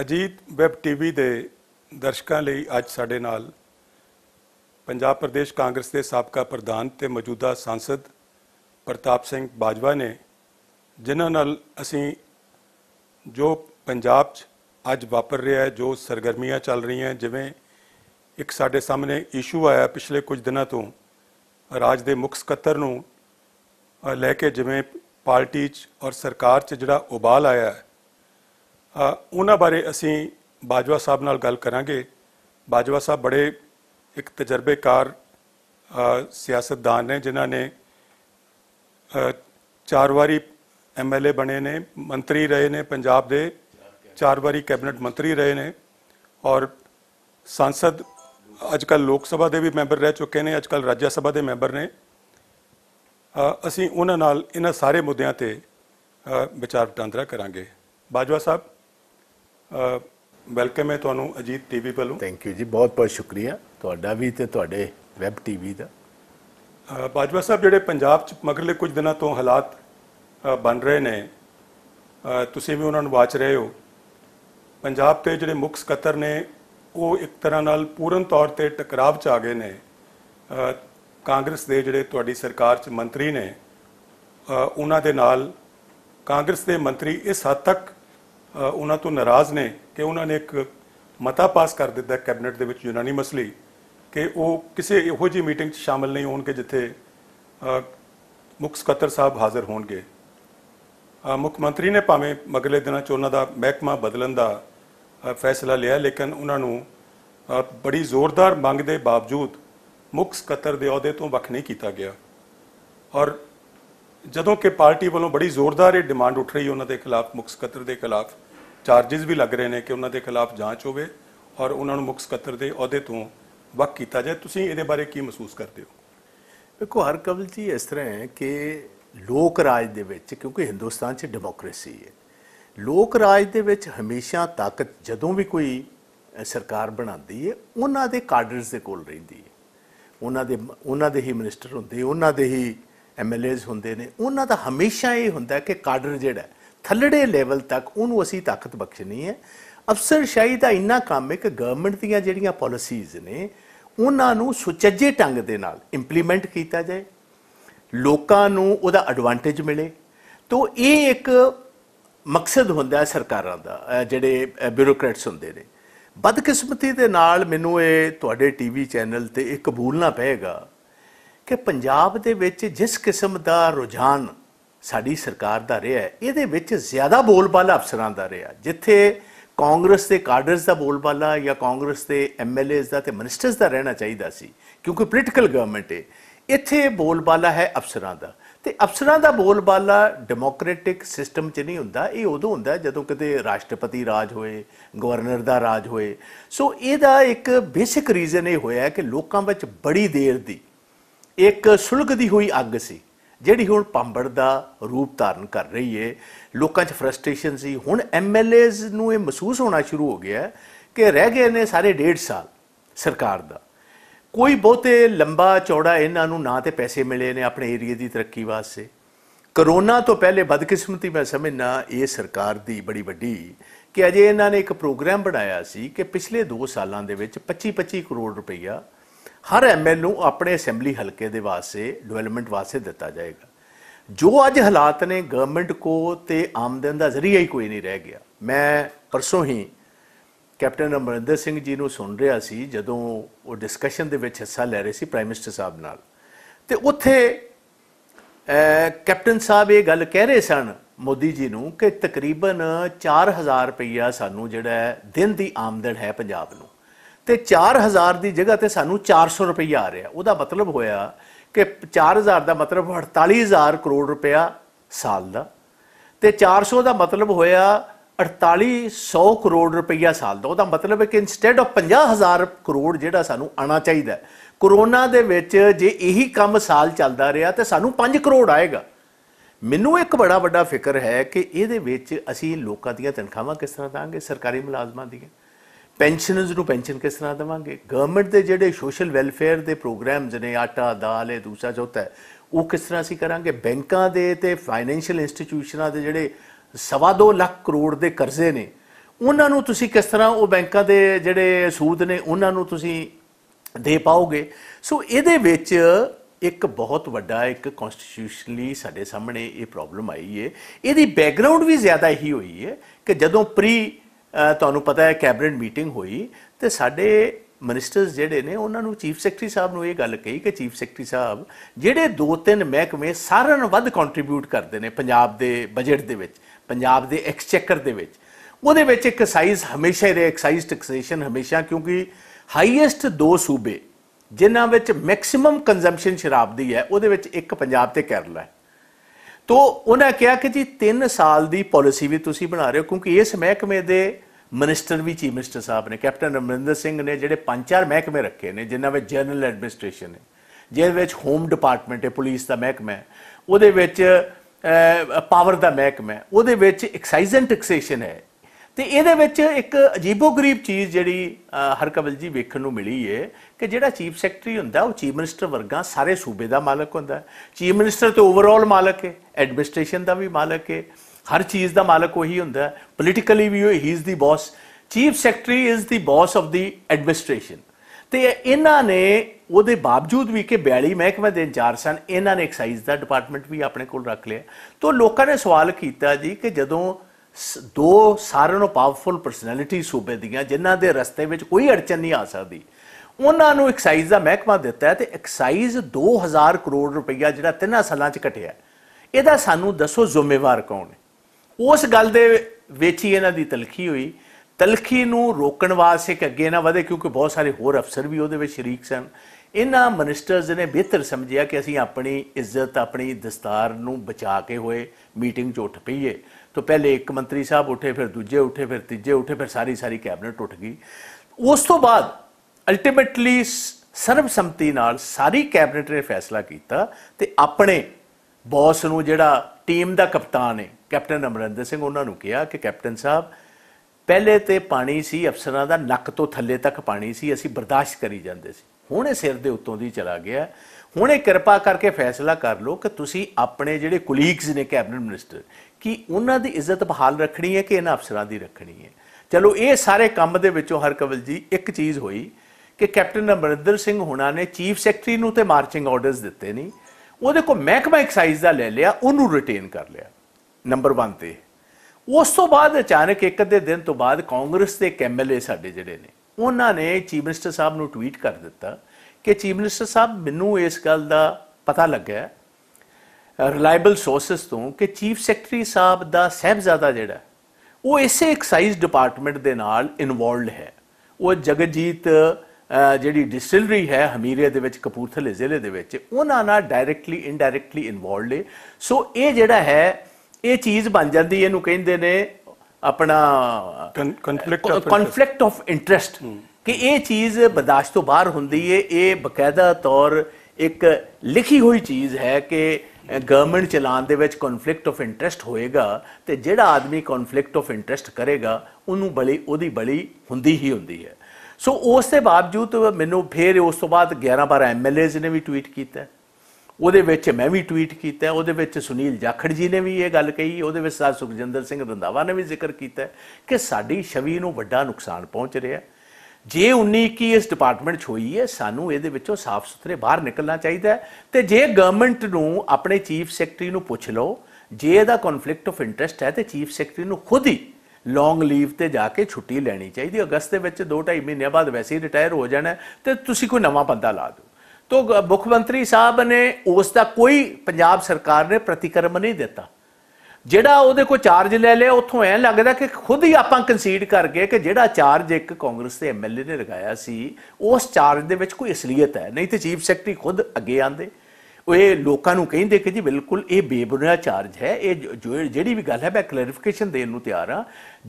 Ajit web TV ਦੇ ਦਰਸ਼ਕਾਂ ਲਈ ਅੱਜ ਸਾਡੇ ਨਾਲ ਪੰਜਾਬ ਪ੍ਰਦੇਸ਼ ਕਾਂਗਰਸ ਦੇ ਸਾਬਕਾ ਪ੍ਰਧਾਨ ਤੇ ਮੌਜੂਦਾ ਸੰਸਦ ਪ੍ਰਤਾਪ ਸਿੰਘ ਬਾਜਵਾ ਨੇ ਜਿਨ੍ਹਾਂ ਨਾਲ ਅਸੀਂ ਜੋ ਪੰਜਾਬ 'ਚ ਅੱਜ ਵਾਪਰ ਰਿਹਾ ਹੈ ਜੋ ਸਰਗਰਮੀਆਂ ਚੱਲ ਰਹੀਆਂ ਜਿਵੇਂ ਇੱਕ ਸਾਡੇ ਸਾਹਮਣੇ ਇਸ਼ੂ ਆਇਆ ਪਿਛਲੇ ਕੁਝ ਦਿਨਾਂ ਤੋਂ ਰਾਜ ਦੇ ਮੁੱਖ ਸਕੱਤਰ ਨੂੰ ਲੈ ਕੇ ਜਿਵੇਂ ਪਾਰਟੀ 'ਚ ਔਰ ਸਰਕਾਰ 'ਚ ਜਿਹੜਾ ਉਬਾਲ ਆਇਆ ਹੈ ਉਹਨਾਂ ਬਾਰੇ ਅਸੀਂ ਬਾਜਵਾ ਸਾਹਿਬ ਨਾਲ ਗੱਲ ਕਰਾਂਗੇ ਬਾਜਵਾ ਸਾਹਿਬ ਬੜੇ ਇੱਕ ਤਜਰਬੇਕਾਰ ਸਿਆਸਤਦਾਨ ਨੇ ਜਿਨ੍ਹਾਂ ਨੇ ਚਾਰ ਵਾਰੀ ਐਮਐਲਏ ਬਣੇ ਨੇ ਮੰਤਰੀ ਰਹੇ ਨੇ ਪੰਜਾਬ ਦੇ ਚਾਰ ਵਾਰੀ ਕੈਬਨਿਟ ਮੰਤਰੀ ਰਹੇ ਨੇ ਔਰ ਸੰਸਦ ਕੱਲ ਲੋਕ ਸਭਾ ਦੇ ਵੀ ਮੈਂਬਰ ਰਹਿ ਚੁੱਕੇ ਨੇ ਕੱਲ ਰਾਜ ਸਭਾ ਦੇ ਮੈਂਬਰ ਨੇ ਅਸੀਂ ਉਹਨਾਂ ਨਾਲ ਇਹਨਾਂ ਸਾਰੇ ਮੁੱਦਿਆਂ ਤੇ ਵਿਚਾਰ ਵਟਾਂਦਰਾ ਕਰਾਂਗੇ ਬਾਜਵਾ ਸਾਹਿਬ ਵੈਲਕਮ ਹੈ ਤੁਹਾਨੂੰ ਅਜੀਤ ਟੀਵੀ ਵੱਲੋਂ ਥੈਂਕ ਯੂ ਜੀ ਬਹੁਤ ਬਹੁਤ ਸ਼ੁਕਰੀਆ ਤੁਹਾਡਾ ਵੀ ਤੇ ਤੁਹਾਡੇ ਵੈਬ ਟੀਵੀ ਦਾ ਬਾਜਵਾ ਸਾਹਿਬ ਜਿਹੜੇ ਪੰਜਾਬ ਚ ਮਗਰਲੇ ਕੁਝ ਦਿਨਾਂ ਤੋਂ ਹਾਲਾਤ ਬਣ ਰਹੇ ਨੇ ਤੁਸੀਂ ਵੀ ਉਹਨਾਂ ਨੂੰ ਵਾਚ ਰਹੇ ਹੋ ਪੰਜਾਬ ਤੇ ਜਿਹੜੇ ਮੁੱਖ ਸਕੱਤਰ ਨੇ ਉਹ ਇੱਕ ਤਰ੍ਹਾਂ ਨਾਲ ਪੂਰਨ ਤੌਰ ਤੇ ਟਕਰਾਵ ਚ ਆ ਗਏ ਨੇ ਕਾਂਗਰਸ ਦੇ ਜਿਹੜੇ ਤੁਹਾਡੀ ਸਰਕਾਰ ਚ ਮੰਤਰੀ ਨੇ ਉਹਨਾਂ ਦੇ ਨਾਲ ਕਾਂਗਰਸ ਦੇ ਮੰਤਰੀ ਇਸ ਹੱਦ ਤੱਕ ਉਹਨਾਂ ਤੋਂ ਨਾਰਾਜ਼ ਨੇ ਕਿ ਉਹਨਾਂ ਨੇ ਇੱਕ ਮਤਾ ਪਾਸ ਕਰ ਦਿੱਤਾ ਕੈਬਨਿਟ ਦੇ ਵਿੱਚ ਯੂਨਾਨੀਮਸਲੀ ਕਿ ਉਹ ਕਿਸੇ ਇਹੋ ਜੀ ਮੀਟਿੰਗ 'ਚ ਸ਼ਾਮਲ ਨਹੀਂ ਹੋਣਗੇ ਜਿੱਥੇ ਮੁੱਖ ਸਕੱਤਰ ਸਾਹਿਬ ਹਾਜ਼ਰ ਹੋਣਗੇ ਮੁੱਖ ਮੰਤਰੀ ਨੇ ਭਾਵੇਂ ਅਗਲੇ ਦਿਨਾਂ 'ਚ ਉਹਨਾਂ ਦਾ ਮਹਿਕਮਾ ਬਦਲਣ ਦਾ ਫੈਸਲਾ ਲਿਆ ਲੇਕਿਨ ਉਹਨਾਂ ਨੂੰ ਬੜੀ ਜ਼ੋਰਦਾਰ ਮੰਗ ਦੇ ਬਾਵਜੂਦ ਮੁੱਖ ਸਕੱਤਰ ਦੇ ਅਹੁਦੇ ਤੋਂ ਵੱਖ ਨਹੀਂ ਕੀਤਾ ਗਿਆ ਔਰ ਜਦੋਂ ਕਿ ਪਾਰਟੀ ਵੱਲੋਂ ਬੜੀ ਜ਼ੋਰਦਾਰ ਇਹ ਡਿਮਾਂਡ ਉੱਠ ਰਹੀ ਉਹਨਾਂ ਦੇ ਖਿਲਾਫ ਮੁਖ ਸਕੱਤਰ ਦੇ ਖਿਲਾਫ ਚਾਰजेस ਵੀ ਲੱਗ ਰਹੇ ਨੇ ਕਿ ਉਹਨਾਂ ਦੇ ਖਿਲਾਫ ਜਾਂਚ ਹੋਵੇ ਔਰ ਉਹਨਾਂ ਨੂੰ ਮੁਖ ਸਕੱਤਰ ਦੇ ਅਹੁਦੇ ਤੋਂ ਵਕ ਕੀਤਾ ਜਾਏ ਤੁਸੀਂ ਇਹਦੇ ਬਾਰੇ ਕੀ ਮਹਿਸੂਸ ਕਰਦੇ ਹੋ ਦੇਖੋ ਹਰ ਕਬਲ ਜੀ ਇਸ ਤਰ੍ਹਾਂ ਹੈ ਕਿ ਲੋਕ ਰਾਜ ਦੇ ਵਿੱਚ ਕਿਉਂਕਿ ਹਿੰਦੁਸਤਾਨ 'ਚ ਡੈਮੋਕ੍ਰੇਸੀ ਹੈ ਲੋਕ ਰਾਜ ਦੇ ਵਿੱਚ ਹਮੇਸ਼ਾ ਤਾਕਤ ਜਦੋਂ ਵੀ ਕੋਈ ਸਰਕਾਰ ਬਣਾਉਂਦੀ ਹੈ ਉਹਨਾਂ ਦੇ ਕਾਡਰਸ ਦੇ ਕੋਲ ਰਹਿੰਦੀ ਹੈ ਉਹਨਾਂ ਦੇ ਉਹਨਾਂ ਦੇ ਹੀ ਮਿਨਿਸਟਰ ਹੁੰਦੇ ਉਹਨਾਂ ਦੇ ਹੀ ਐਮਐਲਏਜ਼ ਹੁੰਦੇ ਨੇ ਉਹਨਾਂ ਦਾ ਹਮੇਸ਼ਾ ਇਹ ਹੁੰਦਾ ਕਿ ਕਾਡਰ ਜਿਹੜਾ ਥੱਲੜੇ ਲੈਵਲ ਤੱਕ ਉਹਨੂੰ ਅਸੀਂ ਤਾਕਤ ਬਖਸ਼ਣੀ ਹੈ ਅਫਸਰ ਦਾ ਇੰਨਾ ਕੰਮ ਹੈ ਕਿ ਗਵਰਨਮੈਂਟ ਦੀਆਂ ਜਿਹੜੀਆਂ ਪਾਲਿਸੀਜ਼ ਨੇ ਉਹਨਾਂ ਨੂੰ ਸੁਚੱਜੇ ਢੰਗ ਦੇ ਨਾਲ ਇੰਪਲੀਮੈਂਟ ਕੀਤਾ ਜਾਏ ਲੋਕਾਂ ਨੂੰ ਉਹਦਾ ਐਡਵਾਂਟੇਜ ਮਿਲੇ ਤੋਂ ਇਹ ਇੱਕ ਮਕਸਦ ਹੁੰਦਾ ਹੈ ਸਰਕਾਰਾਂ ਦਾ ਜਿਹੜੇ ਬਿਊਰੋਕਰੇਟਸ ਹੁੰਦੇ ਨੇ ਬਦਕਿਸਮਤੀ ਦੇ ਨਾਲ ਮੈਨੂੰ ਇਹ ਤੁਹਾਡੇ ਟੀਵੀ ਚੈਨਲ ਤੇ ਇਹ ਕਬੂਲਣਾ ਪਏਗਾ ਕਿ ਪੰਜਾਬ ਦੇ ਵਿੱਚ ਜਿਸ ਕਿਸਮ ਦਾ ਰੁਝਾਨ ਸਾਡੀ ਸਰਕਾਰ ਦਾ ਰਿਹਾ ਹੈ ਇਹਦੇ ਵਿੱਚ ਜ਼ਿਆਦਾ ਬੋਲਬਾਲਾ ਅਫਸਰਾਂ ਦਾ ਰਿਹਾ ਜਿੱਥੇ ਕਾਂਗਰਸ ਦੇ ਕਾਡਰਸ ਦਾ ਬੋਲਬਾਲਾ ਜਾਂ ਕਾਂਗਰਸ ਦੇ ਐਮਐਲਏਜ਼ ਦਾ ਤੇ ਮਿਨਿਸਟਰਸ ਦਾ ਰਹਿਣਾ ਚਾਹੀਦਾ ਸੀ ਕਿਉਂਕਿ ਪੋਲੀਟੀਕਲ ਗਵਰਨਮੈਂਟ ਹੈ ਇੱਥੇ ਬੋਲਬਾਲਾ ਹੈ ਅਫਸਰਾਂ ਦਾ ਤੇ ਅਫਸਰਾਂ ਦਾ ਬੋਲਬਾਲਾ ਡੈਮੋਕ੍ਰੈਟਿਕ ਸਿਸਟਮ 'ਚ ਨਹੀਂ ਹੁੰਦਾ ਇਹ ਉਦੋਂ ਹੁੰਦਾ ਜਦੋਂ ਕਿਤੇ ਰਾਸ਼ਟਰਪਤੀ ਰਾਜ ਹੋਏ ਗਵਰਨਰ ਦਾ ਰਾਜ ਹੋਏ ਸੋ ਇਹਦਾ ਇੱਕ ਬੇਸਿਕ ਰੀਜ਼ਨ ਇਹ ਹੋਇਆ ਕਿ ਲੋਕਾਂ ਵਿੱਚ ਬੜੀ ਦੇਰ ਦੀ ਇੱਕ ਸੁਲਗਦੀ ਹੋਈ ਅੱਗ ਸੀ ਜਿਹੜੀ ਹੁਣ ਪੰਬੜ ਦਾ ਰੂਪ ਧਾਰਨ ਕਰ ਰਹੀ ਏ ਲੋਕਾਂ 'ਚ ਫਰਸਟ੍ਰੇਸ਼ਨ ਸੀ ਹੁਣ ਐਮਐਲਏਸ ਨੂੰ ਇਹ ਮਹਿਸੂਸ ਹੋਣਾ ਸ਼ੁਰੂ ਹੋ ਗਿਆ ਕਿ ਰਹਿ ਗਏ ਨੇ ਸਾਰੇ 1.5 ਸਾਲ ਸਰਕਾਰ ਦਾ ਕੋਈ ਬਹੁਤੇ ਲੰਬਾ ਚੌੜਾ ਇਹਨਾਂ ਨੂੰ ਨਾ ਤੇ ਪੈਸੇ ਮਿਲੇ ਨੇ ਆਪਣੇ ਏਰੀਆ ਦੀ ਤਰੱਕੀ ਵਾਸਤੇ ਕਰੋਨਾ ਤੋਂ ਪਹਿਲੇ ਬਦਕਿਸਮਤੀ ਮੈਂ ਸਮਝਣਾ ਇਹ ਸਰਕਾਰ ਦੀ ਬੜੀ ਵੱਡੀ ਕਿ ਅਜੇ ਇਹਨਾਂ ਨੇ ਇੱਕ ਪ੍ਰੋਗਰਾਮ ਬਣਾਇਆ ਸੀ ਕਿ ਪਿਛਲੇ 2 ਸਾਲਾਂ ਦੇ ਵਿੱਚ 25 25 ਕਰੋੜ ਰੁਪਈਆ ਹਰ ਐਮਐਲ ਨੂੰ ਆਪਣੇ ਅਸੈਂਬਲੀ ਹਲਕੇ ਦੇ ਵਾਸਤੇ ਡਿਵੈਲਪਮੈਂਟ ਵਾਸਤੇ ਦਿੱਤਾ ਜਾਏਗਾ ਜੋ ਅੱਜ ਹਾਲਾਤ ਨੇ ਗਵਰਨਮੈਂਟ ਕੋ ਤੇ ਆਮਦਨ ਦਾ ਜ਼ਰੀਆ ਹੀ ਕੋਈ ਨਹੀਂ ਰਹਿ ਗਿਆ ਮੈਂ ਪਰਸੋਂ ਹੀ ਕੈਪਟਨ ਅਮਰਿੰਦਰ ਸਿੰਘ ਜੀ ਨੂੰ ਸੁਣ ਰਿਹਾ ਸੀ ਜਦੋਂ ਉਹ ਡਿਸਕਸ਼ਨ ਦੇ ਵਿੱਚ ਹਿੱਸਾ ਲੈ ਰਹੇ ਸੀ ਪ੍ਰਾਈਮ ਮਿਨਿਸਟਰ ਸਾਹਿਬ ਨਾਲ ਤੇ ਉੱਥੇ ਕੈਪਟਨ ਸਾਹਿਬ ਇਹ ਗੱਲ ਕਹਿ ਰਹੇ ਸਨ ਮੋਦੀ ਜੀ ਨੂੰ ਕਿ ਤਕਰੀਬਨ 4000 ਰੁਪਈਆ ਸਾਨੂੰ ਜਿਹੜਾ ਦਿਨ ਦੀ ਆਮਦਨ ਹੈ ਪੰਜਾਬ ਨੂੰ ਤੇ 4000 ਦੀ ਜਗ੍ਹਾ ਤੇ ਸਾਨੂੰ 400 ਰੁਪਈਆ ਆ ਰਿਹਾ ਉਹਦਾ ਮਤਲਬ ਹੋਇਆ ਕਿ 4000 ਦਾ ਮਤਲਬ 48000 ਕਰੋੜ ਰੁਪਇਆ ਸਾਲ ਦਾ ਤੇ 400 ਦਾ ਮਤਲਬ ਹੋਇਆ 4800 ਕਰੋੜ ਰੁਪਈਆ ਸਾਲ ਦਾ ਉਹਦਾ ਮਤਲਬ ਹੈ ਕਿ ਇਨਸਟੈਡ ਆਫ 50000 ਕਰੋੜ ਜਿਹੜਾ ਸਾਨੂੰ ਆਣਾ ਚਾਹੀਦਾ ਕਰੋਨਾ ਦੇ ਵਿੱਚ ਜੇ ਇਹੀ ਕੰਮ ਸਾਲ ਚੱਲਦਾ ਰਿਹਾ ਤੇ ਸਾਨੂੰ 5 ਕਰੋੜ ਆਏਗਾ ਮੈਨੂੰ ਇੱਕ ਬੜਾ ਵੱਡਾ ਫਿਕਰ ਹੈ ਕਿ ਇਹਦੇ ਵਿੱਚ ਅਸੀਂ ਲੋਕਾਂ ਦੀਆਂ ਤਨਖਾਹਾਂ ਕਿਸ ਤਰ੍ਹਾਂ ਦਾਂਗੇ ਸਰਕਾਰੀ ਮੁਲਾਜ਼ਮਾਂ ਦੀਆਂ ਪੈਨਸ਼ਨਰਸ ਨੂੰ ਪੈਨਸ਼ਨ ਕਿਸ ਤਰ੍ਹਾਂ ਦੇਵਾਂਗੇ ਗਵਰਨਮੈਂਟ ਦੇ ਜਿਹੜੇ ਸੋਸ਼ਲ ਵੈਲਫੇਅਰ ਦੇ ਪ੍ਰੋਗਰਾਮਸ ਨੇ ਆਟਾ ਦਾਲ ਇਹ ਦੂਸਰਾ ਚੌਥਾ ਉਹ ਕਿਸ ਤਰ੍ਹਾਂ ਅਸੀਂ ਕਰਾਂਗੇ ਬੈਂਕਾਂ ਦੇ ਤੇ ਫਾਈਨੈਂਸ਼ੀਅਲ ਇੰਸਟੀਟਿਊਸ਼ਨਾਂ ਦੇ ਜਿਹੜੇ 2.5 ਲੱਖ ਕਰੋੜ ਦੇ ਕਰਜ਼ੇ ਨੇ ਉਹਨਾਂ ਨੂੰ ਤੁਸੀਂ ਕਿਸ ਤਰ੍ਹਾਂ ਉਹ ਬੈਂਕਾਂ ਦੇ ਜਿਹੜੇ ਸੂਦ ਨੇ ਉਹਨਾਂ ਨੂੰ ਤੁਸੀਂ ਦੇ ਪਾਓਗੇ ਸੋ ਇਹਦੇ ਵਿੱਚ ਇੱਕ ਬਹੁਤ ਵੱਡਾ ਇੱਕ ਕਨਸਟੀਟਿਊਸ਼ਨਲੀ ਸਾਡੇ ਸਾਹਮਣੇ ਇਹ ਪ੍ਰੋਬਲਮ ਆਈ ਹੈ ਇਹਦੀ ਬੈਕਗ੍ਰਾਉਂਡ ਵੀ ਜ਼ਿਆਦਾ ਹੀ ਹੋਈ ਹੈ ਕਿ ਜਦੋਂ ਪ੍ਰੀ ਤੁਹਾਨੂੰ ਪਤਾ ਹੈ ਕੈਬਨਿਟ ਮੀਟਿੰਗ ਹੋਈ ਤੇ ਸਾਡੇ ਮਿਨਿਸਟਰਸ ਜਿਹੜੇ ਨੇ ਉਹਨਾਂ ਨੂੰ ਚੀਫ ਸੈਕਟਰੀ ਸਾਹਿਬ ਨੂੰ ਇਹ ਗੱਲ ਕਹੀ ਕਿ ਚੀਫ ਸੈਕਟਰੀ ਸਾਹਿਬ ਜਿਹੜੇ ਦੋ ਤਿੰਨ ਮਹਿਕਮੇ ਸਾਰਿਆਂ ਨਾਲੋਂ ਵੱਧ ਕੰਟਰੀਬਿਊਟ ਕਰਦੇ ਨੇ ਪੰਜਾਬ ਦੇ ਬਜਟ ਦੇ ਵਿੱਚ ਪੰਜਾਬ ਦੇ ਐਕਸਚੈਕਰ ਦੇ ਵਿੱਚ ਉਹਦੇ ਵਿੱਚ ਇੱਕ ਸਾਈਜ਼ ਹਮੇਸ਼ਾ ਹੀ ਰਹੇ ਐਕਸਾਈਜ਼ ਟੈਕਸੇਸ਼ਨ ਹਮੇਸ਼ਾ ਕਿਉਂਕਿ ਹਾਈਐਸਟ ਦੋ ਸੂਬੇ ਜਿਨ੍ਹਾਂ ਵਿੱਚ ਮੈਕਸਿਮਮ ਕੰਜ਼ੰਪਸ਼ਨ ਸ਼ਰਾਬ ਦੀ ਹੈ ਉਹਦੇ ਵਿੱਚ ਇੱਕ ਪੰਜਾਬ ਤੇ ਕੇਰਲਾ ਹੈ ਤੋਂ ਉਹਨਾਂ ਕਿਹਾ ਕਿ ਜੀ 3 ਸਾਲ ਦੀ ਪਾਲਿਸੀ ਵੀ ਤੁਸੀਂ ਬਣਾ ਰਹੇ ਹੋ ਕਿਉਂਕਿ ਇਸ ਮਹਿਕਮੇ ਦੇ ਮਿਨਿਸਟਰ ਵੀ ਚੀਫ ਮਿਨਿਸਟਰ ਸਾਹਿਬ ਨੇ ਕੈਪਟਨ ਅਮਰਿੰਦਰ ਸਿੰਘ ਨੇ ਜਿਹੜੇ ਪੰਜ ਚਾਰ ਮਹਿਕਮੇ ਰੱਖੇ ਨੇ ਜਿਨ੍ਹਾਂ ਵਿੱਚ ਜਨਰਲ ਐਡਮਿਨਿਸਟ੍ਰੇਸ਼ਨ ਹੈ ਜਿਹਦੇ ਵਿੱਚ ਹੋਮ ਡਿਪਾਰਟਮੈਂਟ ਹੈ ਪੁਲਿਸ ਦਾ ਮਹਿਕਮਾ ਹੈ ਉਹਦੇ ਵਿੱਚ ਪਾਵਰ ਦਾ ਮਹਿਕਮਾ ਹੈ ਉਹਦੇ ਵਿੱਚ ਐਕਸਾਈਜ਼ ਐਂਡ ਟੈਕਸੇਸ਼ਨ ਹੈ ਤੇ ਇਹਦੇ ਵਿੱਚ ਇੱਕ ਅਜੀਬੋ-ਗਰੀਬ ਚੀਜ਼ ਜਿਹੜੀ ਹਰਕਵਲ ਜੀ ਵੇਖਣ ਨੂੰ ਮਿਲੀ ਏ ਕਿ ਜਿਹੜਾ ਚੀਫ ਸੈਕਟਰੀ ਹੁੰਦਾ ਉਹ ਚੀਫ ਮਿਨਿਸਟਰ ਵਰਗਾ ਸਾਰੇ ਸੂਬੇ ਦਾ ਮਾਲਕ ਹੁੰਦਾ ਚੀਫ ਮਿਨਿਸਟਰ ਤੇ ਓਵਰਆਲ ਮਾਲਕ ਹੈ ਐਡਮਿਨਿਸਟ੍ਰੇਸ਼ਨ ਦਾ ਵੀ ਮਾਲਕ ਹੈ ਹਰ ਚੀਜ਼ ਦਾ ਮਾਲਕ ਉਹੀ ਹੁੰਦਾ ਹੈ ਪੋਲੀਟੀਕਲੀ ਵੀ he is the boss chief secretary is the boss of the administration ਤੇ ਇਹਨਾਂ ਨੇ ਉਹਦੇ ਬਾਵਜੂਦ ਵੀ ਕਿ 42 ਮਹਿਕਮੇ ਦੇ ਚਾਰ ਸਨ ਇਹਨਾਂ ਨੇ ਐਕਸਾਈਜ਼ ਦਾ ਡਿਪਾਰਟਮੈਂਟ ਵੀ ਆਪਣੇ ਕੋਲ ਰੱਖ ਲਿਆ ਤੋਂ ਲੋਕਾਂ ਨੇ ਸਵਾਲ ਕੀਤਾ ਜੀ ਕਿ ਜਦੋਂ ਦੋ ਸਾਰਿਆਂ ਨੂੰ ਪਾਵਰਫੁਲ ਪਰਸਨੈਲਿਟੀ ਸੂਬੇ ਦੀਆਂ ਜਿਨ੍ਹਾਂ ਦੇ ਰਸਤੇ ਵਿੱਚ ਕੋਈ ਅੜਚਨ ਨਹੀਂ ਆ ਸਕਦੀ ਉਹਨਾਂ ਨੂੰ ਐਕਸਾਈਜ਼ ਦਾ ਮਹਿਕਮਾ ਦਿੱਤਾ ਤੇ ਐਕਸਾਈਜ਼ 2000 ਕਰੋੜ ਰੁਪਈਆ ਜਿਹੜਾ ਤਿੰਨਾਂ ਸਾਲਾਂ 'ਚ ਘਟਿਆ ਇਹਦਾ ਸਾਨੂੰ ਦੱਸੋ ਜ਼ਿੰਮੇਵਾਰ ਕੌਣ ਹੈ ਉਸ ਗੱਲ ਦੇ ਵਿੱਚ ਹੀ ਇਹਨਾਂ ਦੀ ਤਲਖੀ ਹੋਈ ਤਲਖੀ ਨੂੰ ਰੋਕਣ ਵਾਸਤੇ ਕਿ ਅੱਗੇ ਨਾ ਵਧੇ ਕਿਉਂਕਿ ਬਹੁਤ ਸਾਰੇ ਹੋਰ ਅਫਸਰ ਵੀ ਉਹਦੇ ਵਿੱਚ ਸ਼ਰੀਕ ਸਨ ਇਹਨਾਂ ਮਿਨਿਸਟਰਸ ਨੇ ਬਿਹਤਰ ਸਮਝਿਆ ਕਿ ਅਸੀਂ ਆਪਣੀ ਇੱਜ਼ਤ ਆਪਣੀ ਦਸਤਾਰ ਨੂੰ ਬਚਾ ਕੇ ਹੋਏ ਮੀਟਿੰਗ 'ਚ ਉੱਠ ਪਈਏ ਤੋਂ ਪਹਿਲੇ ਇੱਕ ਮੰਤਰੀ ਸਾਹਿਬ ਉੱਠੇ ਫਿਰ ਦੂਜੇ ਉੱਠੇ ਫਿਰ ਤੀਜੇ ਉੱਠੇ ਫਿਰ ਸਾਰੀ ਸਾਰੀ ਕੈਬਨਿਟ ਉੱਠ ਗਈ ਉਸ ਤੋਂ ਬਾਅਦ ਅਲਟੀਮੇਟਲੀ ਸਰਬਸੰਮਤੀ ਨਾਲ ਸਾਰੀ ਕੈਬਨਿਟ ਨੇ ਫੈਸਲਾ ਕੀਤਾ ਤੇ ਆਪਣੇ ਬੌਸ ਨੂੰ ਜਿਹੜਾ ਟੀਮ ਦਾ ਕਪਤਾਨ ਹੈ ਕੈਪਟਨ ਅਮਰਿੰਦਰ ਸਿੰਘ ਉਹਨਾਂ ਨੂੰ ਕਿਹਾ ਕਿ ਕੈਪਟਨ ਸਾਹਿਬ ਪਹਿਲੇ ਤੇ ਪਾਣੀ ਸੀ ਅਫਸਰਾਂ ਦਾ ਨੱਕ ਤੋਂ ਥੱਲੇ ਤੱਕ ਪਾਣੀ ਸੀ ਅਸੀਂ ਬਰਦਾਸ਼ਤ ਕਰੀ ਜਾਂਦੇ ਸੀ ਹੁਣ ਇਹ ਸਿਰ ਦੇ ਉੱਤੋਂ ਦੀ ਚਲਾ ਗਿਆ ਹੁਣ ਇਹ ਕਿਰਪਾ ਕਰਕੇ ਫੈਸਲਾ ਕਰ ਲਓ ਕਿ ਤੁਸੀਂ ਆਪਣੇ ਜਿਹੜੇ ਕੁਲੀਗਸ ਨੇ ਕੈਬਨਿਟ ਮਿਨਿਸਟਰ ਕਿ ਉਹਨਾਂ ਦੀ ਇੱਜ਼ਤ ਬਹਾਲ ਰੱਖਣੀ ਹੈ ਕਿ ਇਹਨਾਂ ਅਫਸਰਾਂ ਦੀ ਰੱਖਣੀ ਹੈ ਚਲੋ ਇਹ ਸਾਰੇ ਕੰਮ ਦੇ ਵਿੱਚੋਂ ਹਰਕਵਲ ਜੀ ਇੱਕ ਚੀਜ਼ ਹੋਈ ਕਿ ਕੈਪਟਨ ਅਮਰਿੰਦਰ ਸਿੰਘ ਹੁਣਾਂ ਨੇ ਚੀਫ ਸੈਕਟਰੀ ਨੂੰ ਤੇ ਮਾਰਚਿੰਗ ਆਰਡਰਸ ਦਿੱਤੇ ਨਹੀਂ ਉਹਦੇ ਕੋ ਮਹਿਕਮਾ ਐਕਸਾਈਜ਼ ਦਾ ਲੈ ਲਿਆ ਉਹਨੂੰ ਰਿਟੇਨ ਕਰ ਲਿਆ ਨੰਬਰ 1 ਤੇ ਉਸ ਤੋਂ ਬਾਅਦ ਅਚਾਨਕ ਇੱਕ ਅੱਧੇ ਦਿਨ ਤੋਂ ਬਾਅਦ ਕਾਂਗਰਸ ਦੇ ਐਮਐਲਏ ਸਾਡੇ ਜਿਹੜੇ ਨੇ ਉਹਨਾਂ ਨੇ ਚੀਫ ਮਿਨਿਸਟਰ ਸਾਹਿਬ ਨੂੰ ਟਵੀਟ ਕਰ ਦਿੱਤਾ ਕਿ ਚੀਫ ਮਿਨਿਸਟਰ ਸਾਹਿਬ ਮੈਨੂੰ ਇਸ ਗੱਲ ਦਾ ਪਤਾ ਲੱਗਿਆ ਰਿਲਾਈਬਲ ਸੋਰਸਸ ਤੋਂ ਕਿ ਚੀਫ ਸੈਕਟਰੀ ਸਾਹਿਬ ਦਾ ਸਹਿਬਜ਼ਾਦਾ ਜਿਹੜਾ ਉਹ ਇਸੇ ਐਕਸਾਈਜ਼ ਡਿਪਾਰਟਮੈਂਟ ਦੇ ਨਾਲ ਇਨਵੋਲਡ ਹੈ ਉਹ ਜਗਜੀਤ ਜਿਹੜੀ ਡਿਸਟਿਲਰੀ ਹੈ ਹਮੀਰੇ ਦੇ ਵਿੱਚ ਕਪੂਰਥਲੇ ਜ਼ਿਲ੍ਹੇ ਦੇ ਵਿੱਚ ਉਹਨਾਂ ਨਾਲ ਡਾਇਰੈਕਟਲੀ ਇਨਡਾਇਰੈਕਟਲੀ ਇਨਵੋਲਡ ਹੈ ਸੋ ਇਹ ਜਿਹੜਾ ਹੈ ਇਹ ਚੀਜ਼ ਬਣ ਜਾਂਦੀ ਇਹਨੂੰ ਕਹਿੰਦੇ ਨੇ ਆਪਣਾ ਕਨਫਲਿਕਟ ਆਫ ਇੰਟਰਸਟ ਕਿ ਇਹ ਚੀਜ਼ ਬਰਦਾਸ਼ਤ ਤੋਂ ਬਾਹਰ ਹੁੰਦੀ ਹੈ ਇਹ ਬਕਾਇਦਾ ਤੌਰ ਇੱਕ ਲਿਖੀ ਹੋਈ ਚੀਜ਼ ਹੈ ਕਿ ਗਵਰਨਮੈਂਟ ਚਲਾਨ ਦੇ ਵਿੱਚ ਕਨਫਲਿਕਟ ਆਫ ਇੰਟਰਸਟ ਹੋਏਗਾ ਤੇ ਜਿਹੜਾ ਆਦਮੀ ਕਨਫਲਿਕਟ ਆਫ ਇੰਟਰਸਟ ਕਰੇਗਾ ਉਹਨੂੰ ਬਲੀ ਉਹਦੀ ਬਲੀ ਹੁੰਦੀ ਹੀ ਹੁੰਦੀ ਹੈ ਸੋ ਉਸ ਦੇ ਬਾਵਜੂਦ ਮੈਨੂੰ ਫੇਰ ਉਸ ਤੋਂ ਬਾਅਦ 11 12 ਐਮਐਲਏਜ਼ ਨੇ ਵੀ ਟਵੀਟ ਕੀਤਾ ਉਹਦੇ ਵਿੱਚ ਮੈਂ ਵੀ ਟਵੀਟ ਕੀਤਾ ਉਹਦੇ ਵਿੱਚ ਸੁਨੀਲ ਜਾਖੜ ਜੀ ਨੇ ਵੀ ਇਹ ਗੱਲ ਕਹੀ ਉਹਦੇ ਵਿੱਚ ਸਾਧ ਸੁਖਜਿੰਦਰ ਸਿੰਘ ਰੰਦਾਵਾ ਨੇ ਵੀ ਜ਼ਿਕਰ ਕੀਤਾ ਕਿ ਸਾਡੀ ਛਵੀ ਨੂੰ ਵੱਡਾ ਨੁਕਸਾਨ ਪਹੁੰਚ ਰਿਹਾ ਜੇ 1921 ਇਸ ਡਿਪਾਰਟਮੈਂਟ 'ਚ ਹੋਈ ਹੈ ਸਾਨੂੰ ਇਹਦੇ ਵਿੱਚੋਂ ਸਾਫ਼ ਸੁਥਰੇ ਬਾਹਰ ਨਿਕਲਣਾ ਚਾਹੀਦਾ ਹੈ ਤੇ ਜੇ ਗਵਰਨਮੈਂਟ ਨੂੰ ਆਪਣੇ ਚੀਫ ਸੈਕਟਰੀ ਨੂੰ ਪੁੱਛ ਲਓ ਜੇ ਇਹਦਾ ਕਨਫਲਿਕਟ ਆਫ ਇੰਟਰਸਟ ਹੈ ਤੇ ਚੀਫ ਸੈਕਟਰੀ ਨੂੰ ਖੁਦ ਹੀ ਲੌਂਗ ਲੀਵ ਤੇ ਜਾ ਕੇ ਛੁੱਟੀ ਲੈਣੀ ਚਾਹੀਦੀ ਅਗਸਤ ਦੇ ਵਿੱਚ 2-2.5 ਮਹੀਨੇ ਬਾਅਦ ਵੈਸੇ ਹੀ ਰਿਟਾਇਰ ਹੋ ਜਾਣਾ ਤੇ ਤੁਸੀਂ ਕੋਈ ਨਵਾਂ ਬੰਦਾ ਲਾ ਦਿਓ ਤੋ ਮੁੱਖ ਮੰਤਰੀ ਸਾਹਿਬ ਨੇ ਉਸ ਦਾ ਕੋਈ ਪੰਜਾਬ ਸਰਕਾਰ ਨੇ ਪ੍ਰਤੀਕਰਮ ਨਹੀਂ ਦਿੱਤਾ ਜਿਹੜਾ ਉਹਦੇ ਕੋਲ ਚਾਰਜ ਲੈ ਲਿਆ ਉੱਥੋਂ ਐ ਲੱਗਦਾ ਕਿ ਖੁਦ ਹੀ ਆਪਾਂ ਕੰਸੀਡ ਕਰ ਗਏ ਕਿ ਜਿਹੜਾ ਚਾਰਜ ਇੱਕ ਕਾਂਗਰਸ ਦੇ ਐਮਐਲਏ ਨੇ ਲਗਾਇਆ ਸੀ ਉਸ ਚਾਰਜ ਦੇ ਵਿੱਚ ਕੋਈ ਅਸਲੀਅਤ ਹੈ ਨਹੀਂ ਤੇ ਚੀਫ ਸੈਕਟਰੀ ਖੁਦ ਅੱਗੇ ਆਂਦੇ ਉਹ ਇਹ ਲੋਕਾਂ ਨੂੰ ਕਹਿੰਦੇ ਕਿ ਜੀ ਬਿਲਕੁਲ ਇਹ ਬੇਬੁਨਿਆ ਚਾਰਜ ਹੈ ਇਹ ਜਿਹੜੀ ਵੀ ਗੱਲ ਹੈ ਮੈਂ ਕਲੈਰੀਫਿਕੇਸ਼ਨ ਦੇਣ ਨੂੰ ਤਿਆਰ ਆ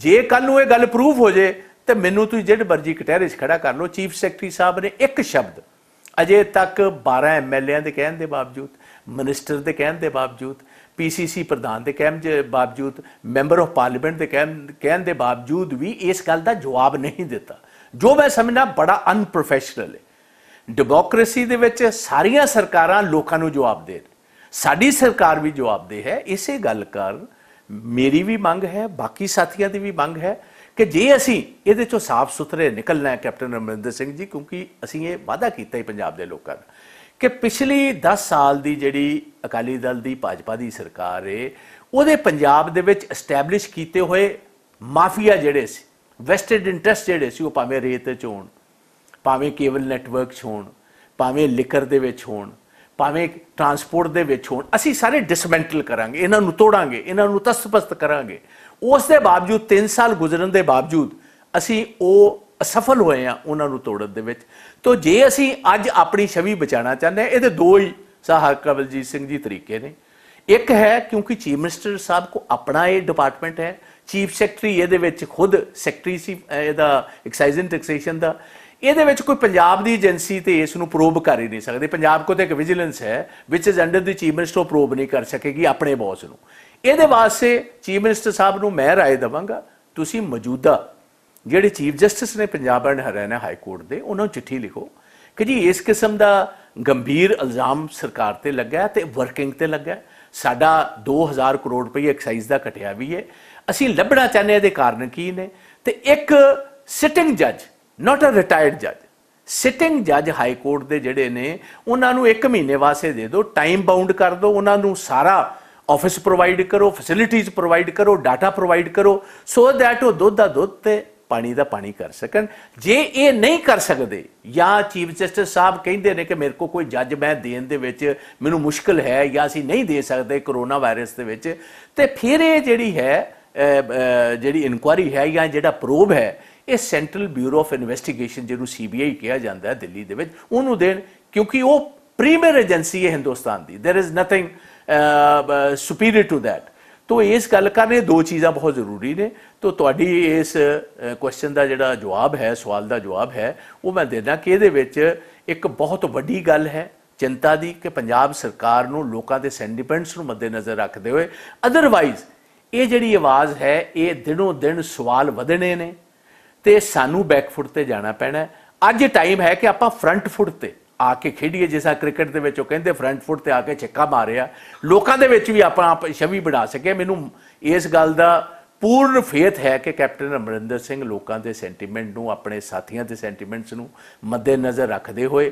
ਜੇ ਕੱਲ ਨੂੰ ਇਹ ਗੱਲ ਪ੍ਰੂਫ ਹੋ ਜੇ ਤੇ ਮੈਨੂੰ ਤੁਸੀਂ ਜਿਹੜੇ ਵਰਜੀ ਕਟਹਿਰੇ 'ਚ ਖੜਾ ਕਰ ਲਓ ਚੀਫ ਸੈਕਟਰੀ ਸਾਹਿਬ ਨੇ ਇੱਕ ਸ਼ਬਦ ਅਜੇ ਤੱਕ 12 ਐਮਐਲਏਆਂ ਦੇ ਕਹਿਣ ਦੇ ਬਾਵਜੂਦ ਮਨਿਸਟਰ ਦੇ ਕਹਿਣ ਦੇ ਬਾਵਜੂਦ ਪੀਸੀਸੀ ਪ੍ਰਧਾਨ ਦੇ ਕਹਿਣ ਦੇ ਬਾਵਜੂਦ ਮੈਂਬਰ ਆਫ ਪਾਰਲੀਮੈਂਟ ਦੇ ਕਹਿਣ ਦੇ ਬਾਵਜੂਦ ਵੀ ਇਸ ਗੱਲ ਦਾ ਜਵਾਬ ਨਹੀਂ ਦਿੱਤਾ ਜੋ ਮੈਂ ਸਮਝਣਾ ਬੜਾ ਅਨਪ੍ਰੋਫੈਸ਼ਨਲ ਹੈ ਡੈਮੋਕ੍ਰੇਸੀ ਦੇ ਵਿੱਚ ਸਾਰੀਆਂ ਸਰਕਾਰਾਂ ਲੋਕਾਂ ਨੂੰ ਜਵਾਬ ਦੇ ਸਾਡੀ ਸਰਕਾਰ ਵੀ ਜਵਾਬ ਦੇ ਹੈ ਇਸੇ ਗੱਲ ਕਰ ਮੇਰੀ ਵੀ ਮੰਗ ਹੈ ਬਾਕੀ ਸਾਥੀਆਂ ਦੀ ਵੀ ਮੰਗ ਹੈ ਕਿ ਜੇ ਅਸੀਂ ਇਹਦੇ ਚੋਂ ਸਾਫ਼ ਸੁਥਰੇ ਨਿਕਲਣਾ ਹੈ ਕੈਪਟਨ ਅਮਰਿੰਦਰ ਸਿੰਘ ਜੀ ਕਿਉਂਕਿ ਅਸੀਂ ਇਹ ਵਾਅਦਾ ਕੀਤਾ ਹੀ ਪੰਜਾਬ ਦੇ ਲੋਕਾਂ ਦਾ ਕਿ ਪਿਛਲੀ 10 ਸਾਲ ਦੀ ਜਿਹੜੀ ਅਕਾਲੀ ਦਲ ਦੀ ਭਾਜਪਾ ਦੀ ਸਰਕਾਰ ਏ ਉਹਦੇ ਪੰਜਾਬ ਦੇ ਵਿੱਚ ਐਸਟੈਬਲਿਸ਼ ਕੀਤੇ ਹੋਏ ਮਾਫੀਆ ਜਿਹੜੇ ਸੀ ਵੈਸਟਡ ਇੰਟਰਸਟ ਜਿਹੜੇ ਸੀ ਉਹ ਭਾਵੇਂ ਰੇਤ ਚੋਂ ਭਾਵੇਂ ਨੈਟਵਰਕ ਚ ਹੋਣ ਭਾਵੇਂ ਲਿਕਰ ਦੇ ਵਿੱਚ ਹੋਣ ਭਾਵੇਂ ਟਰਾਂਸਪੋਰਟ ਦੇ ਵਿੱਚ ਹੋਣ ਅਸੀਂ ਸਾਰੇ ਡਿਸਮੈਂਟਲ ਕਰਾਂਗੇ ਇਹਨਾਂ ਨੂੰ ਤੋੜਾਂਗੇ ਇਹਨਾਂ ਨੂੰ ਤਸਪਸਤ ਕਰਾਂਗੇ ਉਸ ਦੇ ਬਾਵਜੂਦ 3 ਸਾਲ ਗੁਜ਼ਰਨ ਦੇ ਬਾਵਜੂਦ ਅਸੀਂ ਉਹ ਅਸਫਲ ਹੋਏ ਆ ਉਹਨਾਂ ਨੂੰ ਤੋੜਨ ਦੇ ਵਿੱਚ ਤੋਂ ਜੇ ਅਸੀਂ ਅੱਜ ਆਪਣੀ ਛਵੀ ਬਚਾਉਣਾ ਚਾਹੁੰਦੇ ਆ ਇਹਦੇ ਦੋ ਹੀ ਸਾਹਬ ਕਵਲਜੀਤ ਸਿੰਘ ਜੀ ਤਰੀਕੇ ਨੇ ਇੱਕ ਹੈ ਕਿਉਂਕਿ ਚੀਫ ਮਿਨਿਸਟਰ ਸਾਹਿਬ ਕੋ ਆਪਣਾ ਇਹ ਡਿਪਾਰਟਮੈਂਟ ਹੈ ਚੀਫ ਸੈਕਟਰੀ ਇਹਦੇ ਵਿੱਚ ਖੁਦ ਸੈਕਟਰੀ ਸੀ ਇਹਦਾ ਐਕਸਾਈਜ਼ ਐਂਡ ਟੈਕਸੇਸ਼ਨ ਦਾ ਇਹਦੇ ਵਿੱਚ ਕੋਈ ਪੰਜਾਬ ਦੀ ਏਜੰਸੀ ਤੇ ਇਸ ਨੂੰ ਪ੍ਰੋਬ ਕਰ ਹੀ ਨਹੀਂ ਸਕਦੇ ਪੰਜਾਬ ਕੋਲ ਤੇ ਇੱਕ ਵਿਜੀਲੈਂਸ ਹੈ ਵਿਚ is under the chief minister probe ਨਹੀਂ ਕਰ ਸਕੇਗੀ ਆਪਣੇ ਬੌਸ ਨੂੰ ਇਹਦੇ ਵਾਸਤੇ ਚੀਫ ਮਿਨਿਸਟਰ ਸਾਹਿਬ ਨੂੰ ਮੈਂ رائے ਦਵਾਂਗਾ ਤੁਸੀਂ ਮੌਜੂਦਾ ਜਿਹੜੇ ਚੀਫ ਜਸਟਿਸ ਨੇ Punjab and Haryana high court ਦੇ ਉਹਨਾਂ ਨੂੰ ਚਿੱਠੀ ਲਿਖੋ ਕਿ ਜੀ ਇਸ ਕਿਸਮ ਦਾ ਗੰਭੀਰ ਇਲਜ਼ਾਮ ਸਰਕਾਰ ਤੇ ਲੱਗਾ ਤੇ ਵਰਕਿੰਗ ਤੇ ਲੱਗਾ ਸਾਡਾ 2000 ਕਰੋੜ ਰੁਪਏ ਐਕਸਾਈਜ਼ ਦਾ ਘਟਿਆ ਵੀ ਹੈ ਅਸੀਂ ਲੱਭਣਾ ਚਾਹੁੰਦੇ ਇਹਦੇ ਕਾਰਨ ਕੀ ਨੇ ਤੇ ਇੱਕ ਸਿਟਿੰਗ ਜੱਜ ਨਾਟ ਅ ਰਿਟਾਇਰਡ ਜੱਜ ਸਿਟਿੰਗ ਜੱਜ ਹਾਈ ਕੋਰਟ ਦੇ ਜਿਹੜੇ ਨੇ ਉਹਨਾਂ ਨੂੰ 1 ਮਹੀਨੇ ਵਾਸਤੇ ਦੇ ਦਿਓ ਟਾਈਮ ਬਾਉਂਡ ਕਰ ਦਿਓ ਉਹਨਾਂ ਨੂੰ ਸਾਰਾ ਆਫਿਸ ਪ੍ਰੋਵਾਈਡ ਕਰੋ ਫੈਸਿਲਿਟੀਆਂ ਪ੍ਰੋਵਾਈਡ ਕਰੋ ਡਾਟਾ ਪ੍ਰੋਵਾਈਡ ਕਰੋ ਸੋ ਦੈਟ ਉਹ ਦੁੱਧ ਦਾ ਦੁੱਧ ਤੇ ਪਾਣੀ ਦਾ ਪਾਣੀ ਕਰ ਸਕਣ ਜੇ ਇਹ ਨਹੀਂ ਕਰ ਸਕਦੇ ਜਾਂ ਚੀਫ ਜਸਟਿਸ ਸਾਹਿਬ ਕਹਿੰਦੇ ਨੇ ਕਿ ਮੇਰੇ ਕੋ ਕੋਈ ਜੱਜ ਮੈਂ ਦੇਣ ਦੇ ਵਿੱਚ ਮੈਨੂੰ ਮੁਸ਼ਕਲ ਹੈ ਜਾਂ ਅਸੀਂ ਨਹੀਂ ਦੇ ਸਕਦੇ ਕਰੋਨਾ ਵਾਇਰਸ ਦੇ ਵਿੱਚ ਤੇ ਫਿਰ ਇਹ ਜਿਹੜੀ ਹੈ ਜਿਹੜੀ ਇਨਕੁਆਰੀ ਹੈ ਜਾਂ ਜਿਹੜਾ ਪ੍ਰੋਬ ਹੈ ਇਹ ਸੈਂਟਰਲ ਬਿਊਰੋ ਆਫ ਇਨਵੈਸਟੀਗੇਸ਼ਨ ਜਿਹਨੂੰ ਸੀਬੀਆਈ ਕਿਹਾ ਜਾਂਦਾ ਹੈ ਦਿੱਲੀ ਦੇ ਵਿੱਚ ਉਹਨੂੰ ਦੇਣ ਕਿਉਂਕਿ ਉਹ ਪ੍ਰੀਮੀਅਰ ਏਜੰਸੀ ਹੈ ਹਿੰਦੁਸਤਾਨ ਦੀ there is nothing superior to that ਤੋ ਇਸ ਗੱਲ ਕਰਨੇ ਦੋ ਚੀਜ਼ਾਂ ਬਹੁਤ ਜ਼ਰੂਰੀ ਨੇ ਤੋ ਤੁਹਾਡੀ ਇਸ ਕੁਐਸਚਨ ਦਾ ਜਿਹੜਾ ਜਵਾਬ ਹੈ ਸਵਾਲ ਦਾ ਜਵਾਬ ਹੈ ਉਹ ਮੈਂ ਦੇਣਾ ਕਿ ਇਹਦੇ ਵਿੱਚ ਇੱਕ ਬਹੁਤ ਵੱਡੀ ਗੱਲ ਹੈ ਚਿੰਤਾ ਦੀ ਕਿ ਪੰਜਾਬ ਸਰਕਾਰ ਨੂੰ ਲੋਕਾਂ ਦੇ ਸੈਂਡੀਪੈਂਟਸ ਨੂੰ ਮੱਦੇਨਜ਼ਰ ਰੱਖਦੇ ਹੋਏ ਅਦਰਵਾਈਜ਼ ਇਹ ਜਿਹੜੀ ਆਵਾਜ਼ ਹੈ ਇਹ ਦਿਨੋਂ ਦਿਨ ਸਵਾਲ ਵਧਣੇ ਨੇ ਤੇ ਸਾਨੂੰ ਬੈਕ ਫੁੱਟ ਤੇ ਜਾਣਾ ਪੈਣਾ ਅੱਜ ਟਾਈਮ ਹੈ ਕਿ ਆਪਾਂ ਫਰੰਟ ਫੁੱਟ ਤੇ ਆ ਕੇ ਖੇਡੀਏ ਜਿਸਾ ਕ੍ਰਿਕਟ ਦੇ ਵਿੱਚ ਉਹ ਕਹਿੰਦੇ ਫਰੰਟ ਫੁੱਟ ਤੇ ਆ ਕੇ ਛੱਕਾ ਮਾਰਿਆ ਲੋਕਾਂ ਦੇ ਵਿੱਚ ਵੀ ਆਪਾਂ ਆਪ ਛਵੀ ਬਣਾ ਸਕੇ ਮੈਨੂੰ ਇਸ ਗੱਲ ਦਾ ਪੂਰਨ ਫੇਥ ਹੈ ਕਿ ਕੈਪਟਨ ਅਮਰਿੰਦਰ ਸਿੰਘ ਲੋਕਾਂ ਦੇ ਸੈਂਟੀਮੈਂਟ ਨੂੰ ਆਪਣੇ ਸਾਥੀਆਂ ਦੇ ਸੈਂਟੀਮੈਂਟਸ ਨੂੰ ਮੱਦੇ ਨਜ਼ਰ ਰੱਖਦੇ ਹੋਏ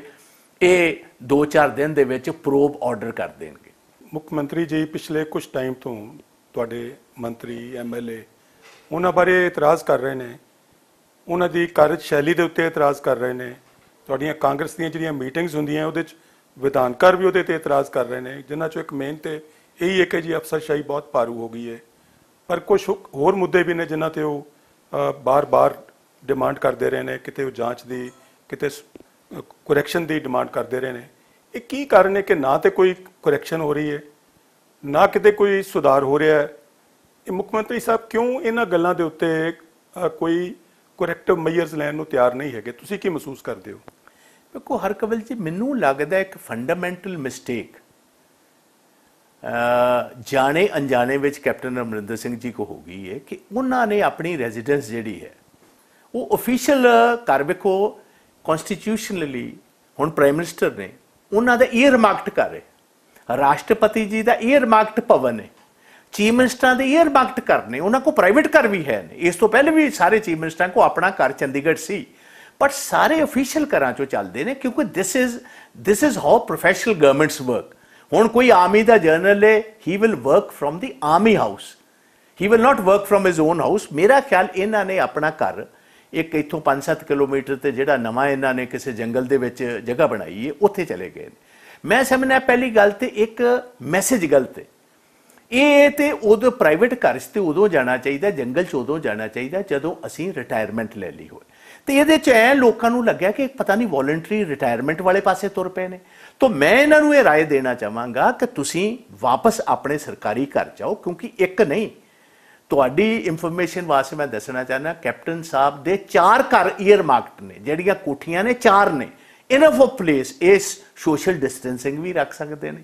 ਇਹ 2-4 ਦਿਨ ਦੇ ਵਿੱਚ ਪ੍ਰੋਬ ਆਰਡਰ ਕਰ ਦੇਣਗੇ ਮੁੱਖ ਮੰਤਰੀ ਜੀ ਪਿਛਲੇ ਕੁਝ ਟਾਈਮ ਤੋਂ ਤੁਹਾਡੇ ਮੰਤਰੀ ਐਮਐਲਏ ਉਹਨਾਂ ਬਾਰੇ ਇਤਰਾਜ਼ ਕਰ ਰਹੇ ਨੇ ਉਹਨਾਂ ਦੀ ਕਾਰਜ ਸ਼ੈਲੀ ਦੇ ਉੱਤੇ ਇਤਰਾਜ਼ ਕਰ ਰਹੇ ਨੇ ਤੁਹਾਡੀਆਂ ਕਾਂਗਰਸ ਦੀਆਂ ਜਿਹੜੀਆਂ ਮੀਟਿੰਗਸ ਹੁੰਦੀਆਂ ਉਹਦੇ ਵਿੱਚ ਵਿਧਾਨਕਾਰ ਵੀ ਉਹਦੇ ਤੇ ਇਤਰਾਜ਼ ਕਰ ਰਹੇ ਨੇ ਜਿਨ੍ਹਾਂ ਚੋਂ ਇੱਕ ਮੇਨ ਤੇ ਇਹੀ ਹੈ ਕਿ ਜੀ ਅਫਸਰਸ਼ਾਹੀ ਬਹੁਤ ਪਾਰੂ ਹੋ ਗਈ ਹੈ ਪਰ ਕੁਝ ਹੋਰ ਮੁੱਦੇ ਵੀ ਨੇ ਜਿਨ੍ਹਾਂ ਤੇ ਉਹ ਬਾਰ-ਬਾਰ ਡਿਮਾਂਡ ਕਰਦੇ ਰਹੇ ਨੇ ਕਿਤੇ ਉਹ ਜਾਂਚ ਦੀ ਕਿਤੇ ਕਰੈਕਸ਼ਨ ਦੀ ਡਿਮਾਂਡ ਕਰਦੇ ਰਹੇ ਨੇ ਇਹ ਕੀ ਕਾਰਨ ਹੈ ਕਿ ਨਾ ਤੇ ਕੋਈ ਕਰੈਕਸ਼ਨ ਹੋ ਰਹੀ ਹੈ ਨਾ ਕਿਤੇ ਕੋਈ ਸੁਧਾਰ ਹੋ ਰਿਹਾ ਹੈ ਇਹ ਮੁੱਖ ਮੰਤਰੀ ਸਾਹਿਬ ਕਿਉਂ ਇਹਨਾਂ ਗੱਲਾਂ ਦੇ ਉੱਤੇ ਕੋਈ ਕਰੈਕਟਿਵ ਮੈਜਰਸ ਲੈਣ ਨੂੰ ਤਿਆਰ ਨਹੀਂ ਹੈਗੇ ਤੁਸੀਂ ਕੀ ਮਹਿਸੂਸ ਕਰਦੇ ਹੋ ਦੇਖੋ ਹਰਕਵਲ ਜੀ ਮੈਨੂੰ ਲੱਗਦਾ ਇੱਕ ਫੰਡਾਮੈਂਟਲ ਮਿਸਟੇਕ ਜਾਣੇ ਅਣਜਾਣੇ ਵਿੱਚ ਕੈਪਟਨ ਅਮਰਿੰਦਰ ਸਿੰਘ ਜੀ ਕੋ ਹੋ ਗਈ ਹੈ ਕਿ ਉਹਨਾਂ ਨੇ ਆਪਣੀ ਰੈਜ਼ੀਡੈਂਸ ਜਿਹੜੀ ਹੈ ਉਹ ਅਫੀਸ਼ੀਅਲ ਕਰ ਵੇਖੋ ਕਨਸਟੀਟਿਊਸ਼ਨਲੀ ਹੁਣ ਪ੍ਰਾਈਮ ਮਿਨਿਸਟਰ ਨੇ ਉਹਨਾਂ ਦਾ ਇਹ ਰਿਮਾਰਕਟ ਕਰ ਰਹੇ ਰਾਸ਼ਟਰਪਤੀ ਜੀ ਦਾ ਇਹ ਰਿਮਾਰਕਟ ਭਵਨ ਹੈ ਚੀਫ ਮਿਨਿਸਟਰਾਂ ਦੇ ਇਹ ਰਿਮਾਰਕਟ ਕਰਨੇ ਉਹਨਾਂ ਕੋ ਪ੍ਰਾਈਵੇਟ ਘਰ ਵੀ ਹੈ ਇਸ ਤੋਂ ਪਹਿਲੇ ਵੀ ਸਾਰੇ ਚੀਫ ਮਿਨਿਸਟਰਾਂ ਕੋ ਆਪਣਾ ਘਰ ਚੰਡੀਗੜ੍ਹ ਸੀ ਪਰ ਸਾਰੇ ਅਫੀਸ਼ੀਅਲ ਘਰਾਂ ਚੋਂ ਚੱਲਦੇ ਨੇ ਕਿਉਂਕਿ this is this is how professional governments work ਹੁਣ ਕੋਈ ਆਰਮੀ ਦਾ ਜਨਰਲ ਹੈ he will work from the army house he will not work from his own house ਮੇਰਾ ਖਿਆਲ ਇਹਨਾਂ ਨੇ ਆਪਣਾ ਘਰ ਇੱਕ ਇਥੋਂ 5-7 ਕਿਲੋਮੀਟਰ ਤੇ ਜਿਹੜਾ ਨਵਾਂ ਇਹਨਾਂ ਨੇ ਕਿਸੇ ਜੰਗਲ ਦੇ ਵਿੱਚ ਜਗ੍ਹਾ ਬਣਾਈ ਹੈ ਉੱਥੇ ਚਲੇ ਗਏ ਮੈਂ ਸਮਝਣਾ ਪਹਿਲੀ ਗੱਲ ਤੇ ਇੱਕ ਮੈਸੇਜ ਗਲਤ ਹੈ ਇਹ ਤੇ ਉਦੋਂ ਪ੍ਰਾਈਵੇਟ ਘਰ 'ਚ ਤੇ ਉਦੋਂ ਜਾਣਾ ਚਾਹੀਦਾ ਜੰਗਲ 'ਚ ਉਦੋਂ ਜਾਣਾ ਚਾਹੀਦਾ ਜਦੋਂ ਅਸੀਂ ਰਿਟਾਇਰਮੈਂਟ ਲੈ ਲਈ ਹੋਵੇ ਤੇ ਇਹਦੇ 'ਚ ਐ ਲੋਕਾਂ ਨੂੰ ਲੱਗਿਆ ਕਿ ਪਤਾ ਨਹੀਂ ਵੋਲੰਟਰੀ ਰਿਟਾਇਰਮੈਂਟ ਵਾਲੇ ਪਾਸੇ ਤੁਰ ਪਏ ਨੇ ਤਾਂ ਮੈਂ ਇਹਨਾਂ ਨੂੰ ਇਹ رائے ਦੇਣਾ ਚਾਹਾਂਗਾ ਕਿ ਤੁਸੀਂ ਵਾਪਸ ਆਪਣੇ ਸਰਕਾਰੀ ਘਰ ਜਾਓ ਕਿਉਂਕਿ ਇੱਕ ਨਹੀਂ ਤੁਹਾਡੀ ਇਨਫੋਰਮੇਸ਼ਨ ਵਾਸਤੇ ਮੈਂ ਦੱਸਣਾ ਚਾਹਨਾ ਕੈਪਟਨ ਸਾਹਿਬ ਦੇ ਚਾਰ ਘਰ ਈਅਰ ਮਾਰਕਟ ਨੇ ਜਿਹੜੀਆਂ ਕੋਠੀਆਂ ਨੇ ਚਾਰ ਨੇ ਇਨਫ ਆਫ ਪਲੇਸ ਇਸ ਸੋਸ਼ਲ ਡਿਸਟੈਂਸਿੰਗ ਵੀ ਰੱਖ ਸਕਦੇ ਨੇ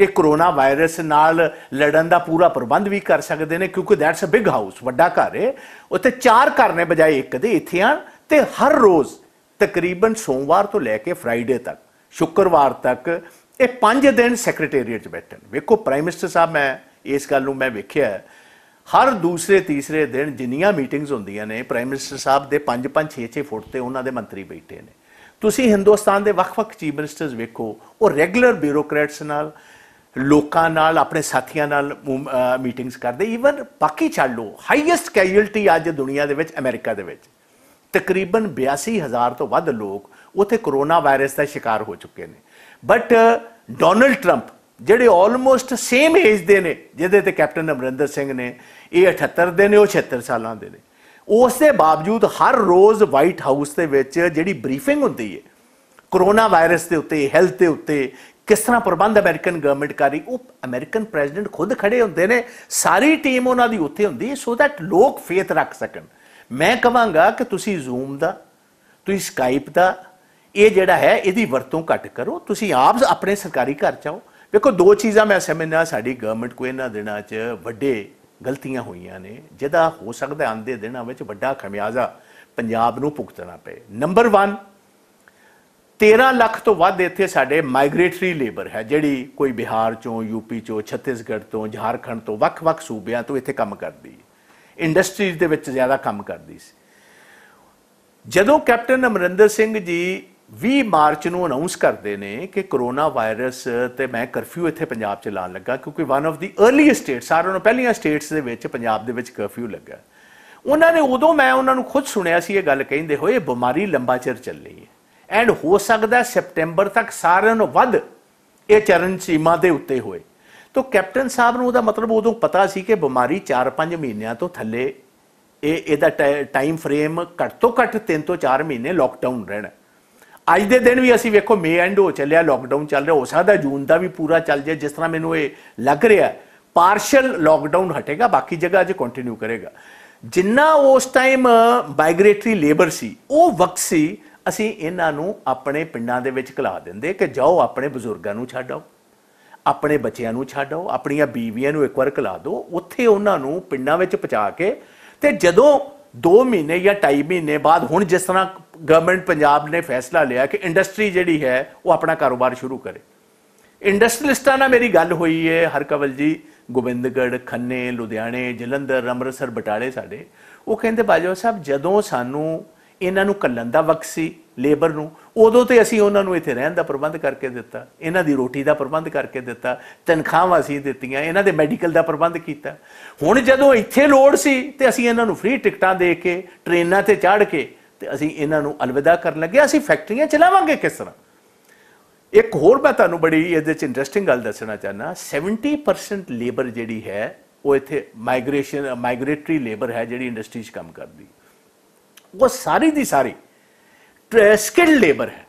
ਇਹ ਕਰੋਨਾ ਵਾਇਰਸ ਨਾਲ ਲੜਨ ਦਾ ਪੂਰਾ ਪ੍ਰਬੰਧ ਵੀ ਕਰ ਸਕਦੇ ਨੇ ਕਿਉਂਕਿ ਦੈਟਸ ਅ ਬਿਗ ਹਾਊਸ ਵੱਡਾ ਘਰ ਹੈ ਉੱਥੇ ਚਾਰ ਘਰ ਨੇ ਬਜਾਏ ਇੱਕ ਦੇ ਇੱਥੇ ਆ ਤੇ ਹਰ ਰੋਜ਼ ਤਕਰੀਬਨ ਸੋਮਵਾਰ ਤੋਂ ਲੈ ਕੇ ਫਰਾਈਡੇ ਤੱਕ ਸ਼ੁੱਕਰਵਾਰ ਤੱਕ ਇਹ ਪੰਜ ਦਿਨ ਸੈਕਟਰੀਏਟ 'ਚ ਬੈਠਣ ਵੇਖੋ ਪ੍ਰਾਈਮ ਮਿਨਿਸਟਰ ਸਾਹਿਬ ਮੈਂ ਇਸ ਗੱਲ ਨੂੰ ਮੈਂ ਵੇਖਿਆ ਹਰ ਦੂਸਰੇ ਤੀਸਰੇ ਦਿਨ ਜਿੰਨੀਆਂ ਮੀਟਿੰਗਸ ਹੁੰਦੀਆਂ ਨੇ ਪ੍ਰਾਈਮ ਮਿਨਿਸਟਰ ਸਾਹਿਬ ਦੇ 5 5 6 6 ਫੁੱਟ ਤੇ ਉਹਨਾਂ ਦੇ ਮੰਤਰੀ ਬੈਠੇ ਨੇ ਤੁਸੀਂ ਹਿੰਦੁਸਤਾਨ ਦੇ ਵੱਖ-ਵੱਖ ਚੀਫ ਮਿਨਿਸਟਰਸ ਵੇਖੋ ਉਹ ਰੈਗੂਲਰ ਬਿਊਰੋਕਰੇਟਸ ਨਾਲ ਲੋਕਾਂ ਨਾਲ ਆਪਣੇ ਸਾਥੀਆਂ ਨਾਲ ਮੀਟਿੰਗਸ ਕਰਦੇ ਈਵਨ ਬਾਕੀ ਛੱਡ ਲੋ ਹਾਈਐਸਟ ਕੈਜੂਅਲਟੀ ਅੱਜ ਦੁਨੀਆ ਦੇ ਵਿੱਚ ਅਮਰੀਕਾ ਦੇ ਵਿੱਚ ਤਕਰੀਬਨ 82000 ਤੋਂ ਵੱਧ ਲੋਕ ਉਥੇ ਕੋਰੋਨਾ ਵਾਇਰਸ ਦਾ ਸ਼ਿਕਾਰ ਹੋ ਚੁੱਕੇ ਨੇ ਬਟ ਡੋਨਲਡ ਟਰੰਪ ਜਿਹੜੇ ਆਲਮੋਸਟ ਸੇਮ ਏਜ ਦੇ ਨੇ ਜਿਹਦੇ ਤੇ ਕੈਪਟਨ ਅਮਰਿੰਦਰ ਸਿੰਘ ਨੇ ਇਹ 78 ਦੇ ਨੇ ਉਹ 76 ਸਾਲਾਂ ਦੇ ਨੇ ਉਸ ਦੇ ਬਾਵਜੂਦ ਹਰ ਰੋਜ਼ ਵਾਈਟ ਹਾਊਸ ਦੇ ਵਿੱਚ ਜਿਹੜੀ ਬਰੀਫਿੰਗ ਹੁੰਦੀ ਹੈ ਕੋਰੋਨਾ ਵਾਇਰਸ ਦੇ ਉੱਤੇ ਹੈਲਥ ਦੇ ਉੱਤੇ ਕਿਸ ਤਰ੍ਹਾਂ ਪ੍ਰਬੰਧ ਅਮਰੀਕਨ ਗਵਰਨਮੈਂਟ ਕਰ ਰਹੀ ਉਹ ਅਮਰੀਕਨ ਪ੍ਰੈਜ਼ੀਡੈਂਟ ਖੁਦ ਖੜੇ ਹੁੰਦੇ ਨੇ ਸਾਰੀ ਟੀਮ ਉਹਨਾਂ ਦੀ ਉੱਥੇ ਹੁੰਦੀ ਹੈ ਸੋ ਥੈਟ ਲੋਕ ਫੇਥ ਰੱਖ ਸਕਣ ਮੈਂ ਕਹਾਂਗਾ ਕਿ ਤੁਸੀਂ ਜ਼ੂਮ ਦਾ ਤੁਸੀਂ ਸਕਾਈਪ ਦਾ ਇਹ ਜਿਹੜਾ ਹੈ ਇਹਦੀ ਵਰਤੋਂ ਘੱਟ ਕਰੋ ਤੁਸੀਂ ਆਪ ਆਪਣੇ ਸਰਕਾਰੀ ਘਰ ਚਾਓ ਵੇਖੋ ਦੋ ਚੀਜ਼ਾਂ ਮੈਂ ਸਮਝਣਾ ਸਾਡੀ ਗਵਰਨਮੈਂਟ ਕੋ ਇਹਨਾਂ ਦਿਨਾਂ 'ਚ ਵੱਡੇ ਗਲਤੀਆਂ ਹੋਈਆਂ ਨੇ ਜਿਹਦਾ ਹੋ ਸਕਦਾ ਆਂਦੇ ਦਿਨਾਂ ਵਿੱਚ ਵੱਡਾ ਖਮਿਆਜ਼ਾ ਪੰਜਾਬ ਨੂੰ ਭੁਗਤਣਾ ਪਏ ਨੰਬਰ 1 13 ਲੱਖ ਤੋਂ ਵੱਧ ਇੱਥੇ ਸਾਡੇ ਮਾਈਗ੍ਰੇਟਰੀ ਲੇਬਰ ਹੈ ਜਿਹੜੀ ਕੋਈ ਬਿਹਾਰ ਚੋਂ ਯੂਪੀ ਚੋਂ ਛੱਤੀਸਗੜ੍ਹ ਤੋਂ ਝਾਰਖੰਡ ਤੋਂ ਵੱਖ-ਵੱਖ ਸੂਬਿਆਂ ਤੋਂ ਇੱਥੇ ਕੰਮ ਕਰਦੀ ਇੰਡਸਟਰੀਜ਼ ਦੇ ਵਿੱਚ ਜ਼ਿਆਦਾ ਕੰਮ ਕਰਦੀ ਸੀ ਜਦੋਂ ਕੈਪਟਨ ਅਮਰਿੰਦਰ ਸਿੰਘ ਜੀ 20 ਮਾਰਚ ਨੂੰ ਅਨਾਉਂਸ ਕਰਦੇ ਨੇ ਕਿ ਕਰੋਨਾ ਵਾਇਰਸ ਤੇ ਮੈਂ ਕਰਫਿਊ ਇੱਥੇ ਪੰਜਾਬ 'ਚ ਲਾਣ ਲੱਗਾ ਕਿਉਂਕਿ one of the earliest state ਸਾਰਿਆਂ ਨੂੰ ਪਹਿਲੀਆਂ ਸਟੇਟਸ ਦੇ ਵਿੱਚ ਪੰਜਾਬ ਦੇ ਵਿੱਚ ਕਰਫਿਊ ਲੱਗਾ ਉਹਨਾਂ ਨੇ ਉਦੋਂ ਮੈਂ ਉਹਨਾਂ ਨੂੰ ਖੁਦ ਸੁਣਿਆ ਸੀ ਇਹ ਗੱਲ ਕਹਿੰਦੇ ਹੋਏ ਬਿਮਾਰੀ ਲੰਬਾ ਚਿਰ ਚੱਲੀ ਹੈ ਐਂਡ ਹੋ ਸਕਦਾ ਸੈਪਟੈਂਬਰ ਤੱਕ ਸਾਰਿਆਂ ਨੂੰ ਵੱਧ ਇਹ ਚਰਨ ਸੀਮਾ ਦੇ ਉੱਤੇ ਹੋਏ ਤੋਂ ਕੈਪਟਨ ਸਾਹਿਬ ਨੂੰ ਉਹਦਾ ਮਤਲਬ ਉਦੋਂ ਪਤਾ ਸੀ ਕਿ ਬਿਮਾਰੀ 4-5 ਮਹੀਨਿਆਂ ਤੋਂ ਥੱਲੇ ਇਹ ਇਹਦਾ ਟਾਈਮ ਫਰੇਮ ਘੱਟ ਤੋਂ ਘੱਟ 3 ਤੋਂ 4 ਮਹੀਨੇ ਲਾਕਡਾਊਨ ਰਹਿਣਾ ਅੱਜ ਦੇ ਦਿਨ ਵੀ ਅਸੀਂ ਵੇਖੋ ਮੇ ਐਂਡ ਹੋ ਚੱਲਿਆ ਲਾਕਡਾਊਨ ਚੱਲ ਰਿਹਾ ਹੋ ਸਕਦਾ ਜੂਨ ਦਾ ਵੀ ਪੂਰਾ ਚੱਲ ਜਾਏ ਜਿਸ ਤਰ੍ਹਾਂ ਮੈਨੂੰ ਇਹ ਲੱਗ ਰਿਹਾ ਪਾਰਸ਼ਲ ਲਾਕਡਾਊਨ ਹਟੇਗਾ ਬਾਕੀ ਜਗ੍ਹਾ ਅਜੇ ਕੰਟੀਨਿਊ ਕਰੇਗਾ ਜਿੰਨਾ ਉਸ ਟਾਈਮ ਮਾਈਗ੍ਰੇਟਰੀ ਲੇਬਰ ਸੀ ਉਹ ਵਕਤ ਸੀ ਅਸੀਂ ਇਹਨਾਂ ਨੂੰ ਆਪਣੇ ਪਿੰਡਾਂ ਦੇ ਵਿੱਚ ਘਲਾ ਦਿੰਦੇ ਕਿ ਜਾਓ ਆਪਣੇ ਬਜ਼ੁਰਗਾਂ ਨੂੰ ਛੱਡ ਆਓ ਆਪਣੇ ਬੱਚਿਆਂ ਨੂੰ ਛੱਡ ਆਓ ਆਪਣੀਆਂ ਬੀਵੀਆਂ ਨੂੰ ਇੱਕ ਵਾਰ ਘਲਾ ਦਿਓ ਉੱਥੇ ਉਹਨਾਂ ਨੂੰ ਪਿੰਡਾਂ ਵਿੱਚ ਪਹੁੰਚਾ ਕੇ ਤੇ ਜਦੋਂ 2 ਮਹੀਨੇ ਜਾਂ 2.5 ਮਹੀਨੇ ਬਾਅਦ ਹੁਣ ਜਿਸ ਤਰ੍ਹਾਂ ਗਵਰਨਮੈਂਟ ਪੰਜਾਬ ਨੇ ਫੈਸਲਾ ਲਿਆ ਕਿ ਇੰਡਸਟਰੀ ਜਿਹੜੀ ਹੈ ਉਹ ਆਪਣਾ ਕਾਰੋਬਾਰ ਸ਼ੁਰੂ ਕਰੇ ਇੰਡਸਟਰੀਲਿਸਟਾਂ ਨਾਲ ਮੇਰੀ ਗੱਲ ਹੋਈ ਹੈ ਹਰਕਵਲ ਜੀ ਗੋਬਿੰਦਗੜ ਖੰਨੇ ਲੁਧਿਆਣੇ ਜਲੰਧਰ ਅੰਮ੍ਰਿਤਸਰ ਬਟਾਲੇ ਸਾਡੇ ਉਹ ਕਹਿੰਦੇ ਬਾਜਵਾ ਸਾਹਿਬ ਜਦੋਂ ਸਾਨੂੰ ਇਹਨਾਂ ਨੂੰ ਕੱਲਣ ਦਾ ਵਕਤ ਸੀ ਲੇਬਰ ਨੂੰ ਉਦੋਂ ਤੇ ਅਸੀਂ ਉਹਨਾਂ ਨੂੰ ਇੱਥੇ ਰਹਿਣ ਦਾ ਪ੍ਰਬੰਧ ਕਰਕੇ ਦਿੱਤਾ ਇਹਨਾਂ ਦੀ ਰੋਟੀ ਦਾ ਪ੍ਰਬੰਧ ਕਰਕੇ ਦਿੱਤਾ ਤਨਖਾਹਾਂ ਅਸੀਂ ਦਿੱਤੀਆਂ ਇਹਨਾਂ ਦੇ ਮੈਡੀਕਲ ਦਾ ਪ੍ਰਬੰਧ ਕੀਤਾ ਹੁਣ ਜਦੋਂ ਇੱਥੇ ਲੋੜ ਸੀ ਤੇ ਅਸੀਂ ਇਹਨਾਂ ਨੂੰ ਫ੍ਰੀ ਟਿਕਟਾਂ ਦੇ ਕੇ ਟ੍ਰੇਨਾਂ ਤੇ ਚੜ੍ਹ ਕੇ ਤੇ ਅਸੀਂ ਇਹਨਾਂ ਨੂੰ ਅਲਵਿਦਾ ਕਰਨ ਲੱਗੇ ਅਸੀਂ ਫੈਕਟਰੀਆਂ ਚਲਾਵਾਂਗੇ ਕਿਸ ਤਰ੍ਹਾਂ ਇੱਕ ਹੋਰ ਮੈਂ ਤੁਹਾਨੂੰ ਬੜੀ ਇਹਦੇ ਚ ਇੰਟਰਸਟਿੰਗ ਗੱਲ ਦੱਸਣਾ ਚਾਹਨਾ 70% ਲੇਬਰ ਜਿਹੜੀ ਹੈ ਉਹ ਇੱਥੇ ਮਾਈਗ੍ਰੇਸ਼ਨ ਮਾਈਗ੍ਰੇਟਰੀ ਲੇਬਰ ਹੈ ਜਿਹੜੀ ਇੰਡਸਟਰੀ 'ਚ ਕੰਮ ਕਰਦੀ ਉਹ ਸਾਰੀ ਦੀ ਸਾਰੀ ਸਕਿਲਡ ਲੇਬਰ ਹੈ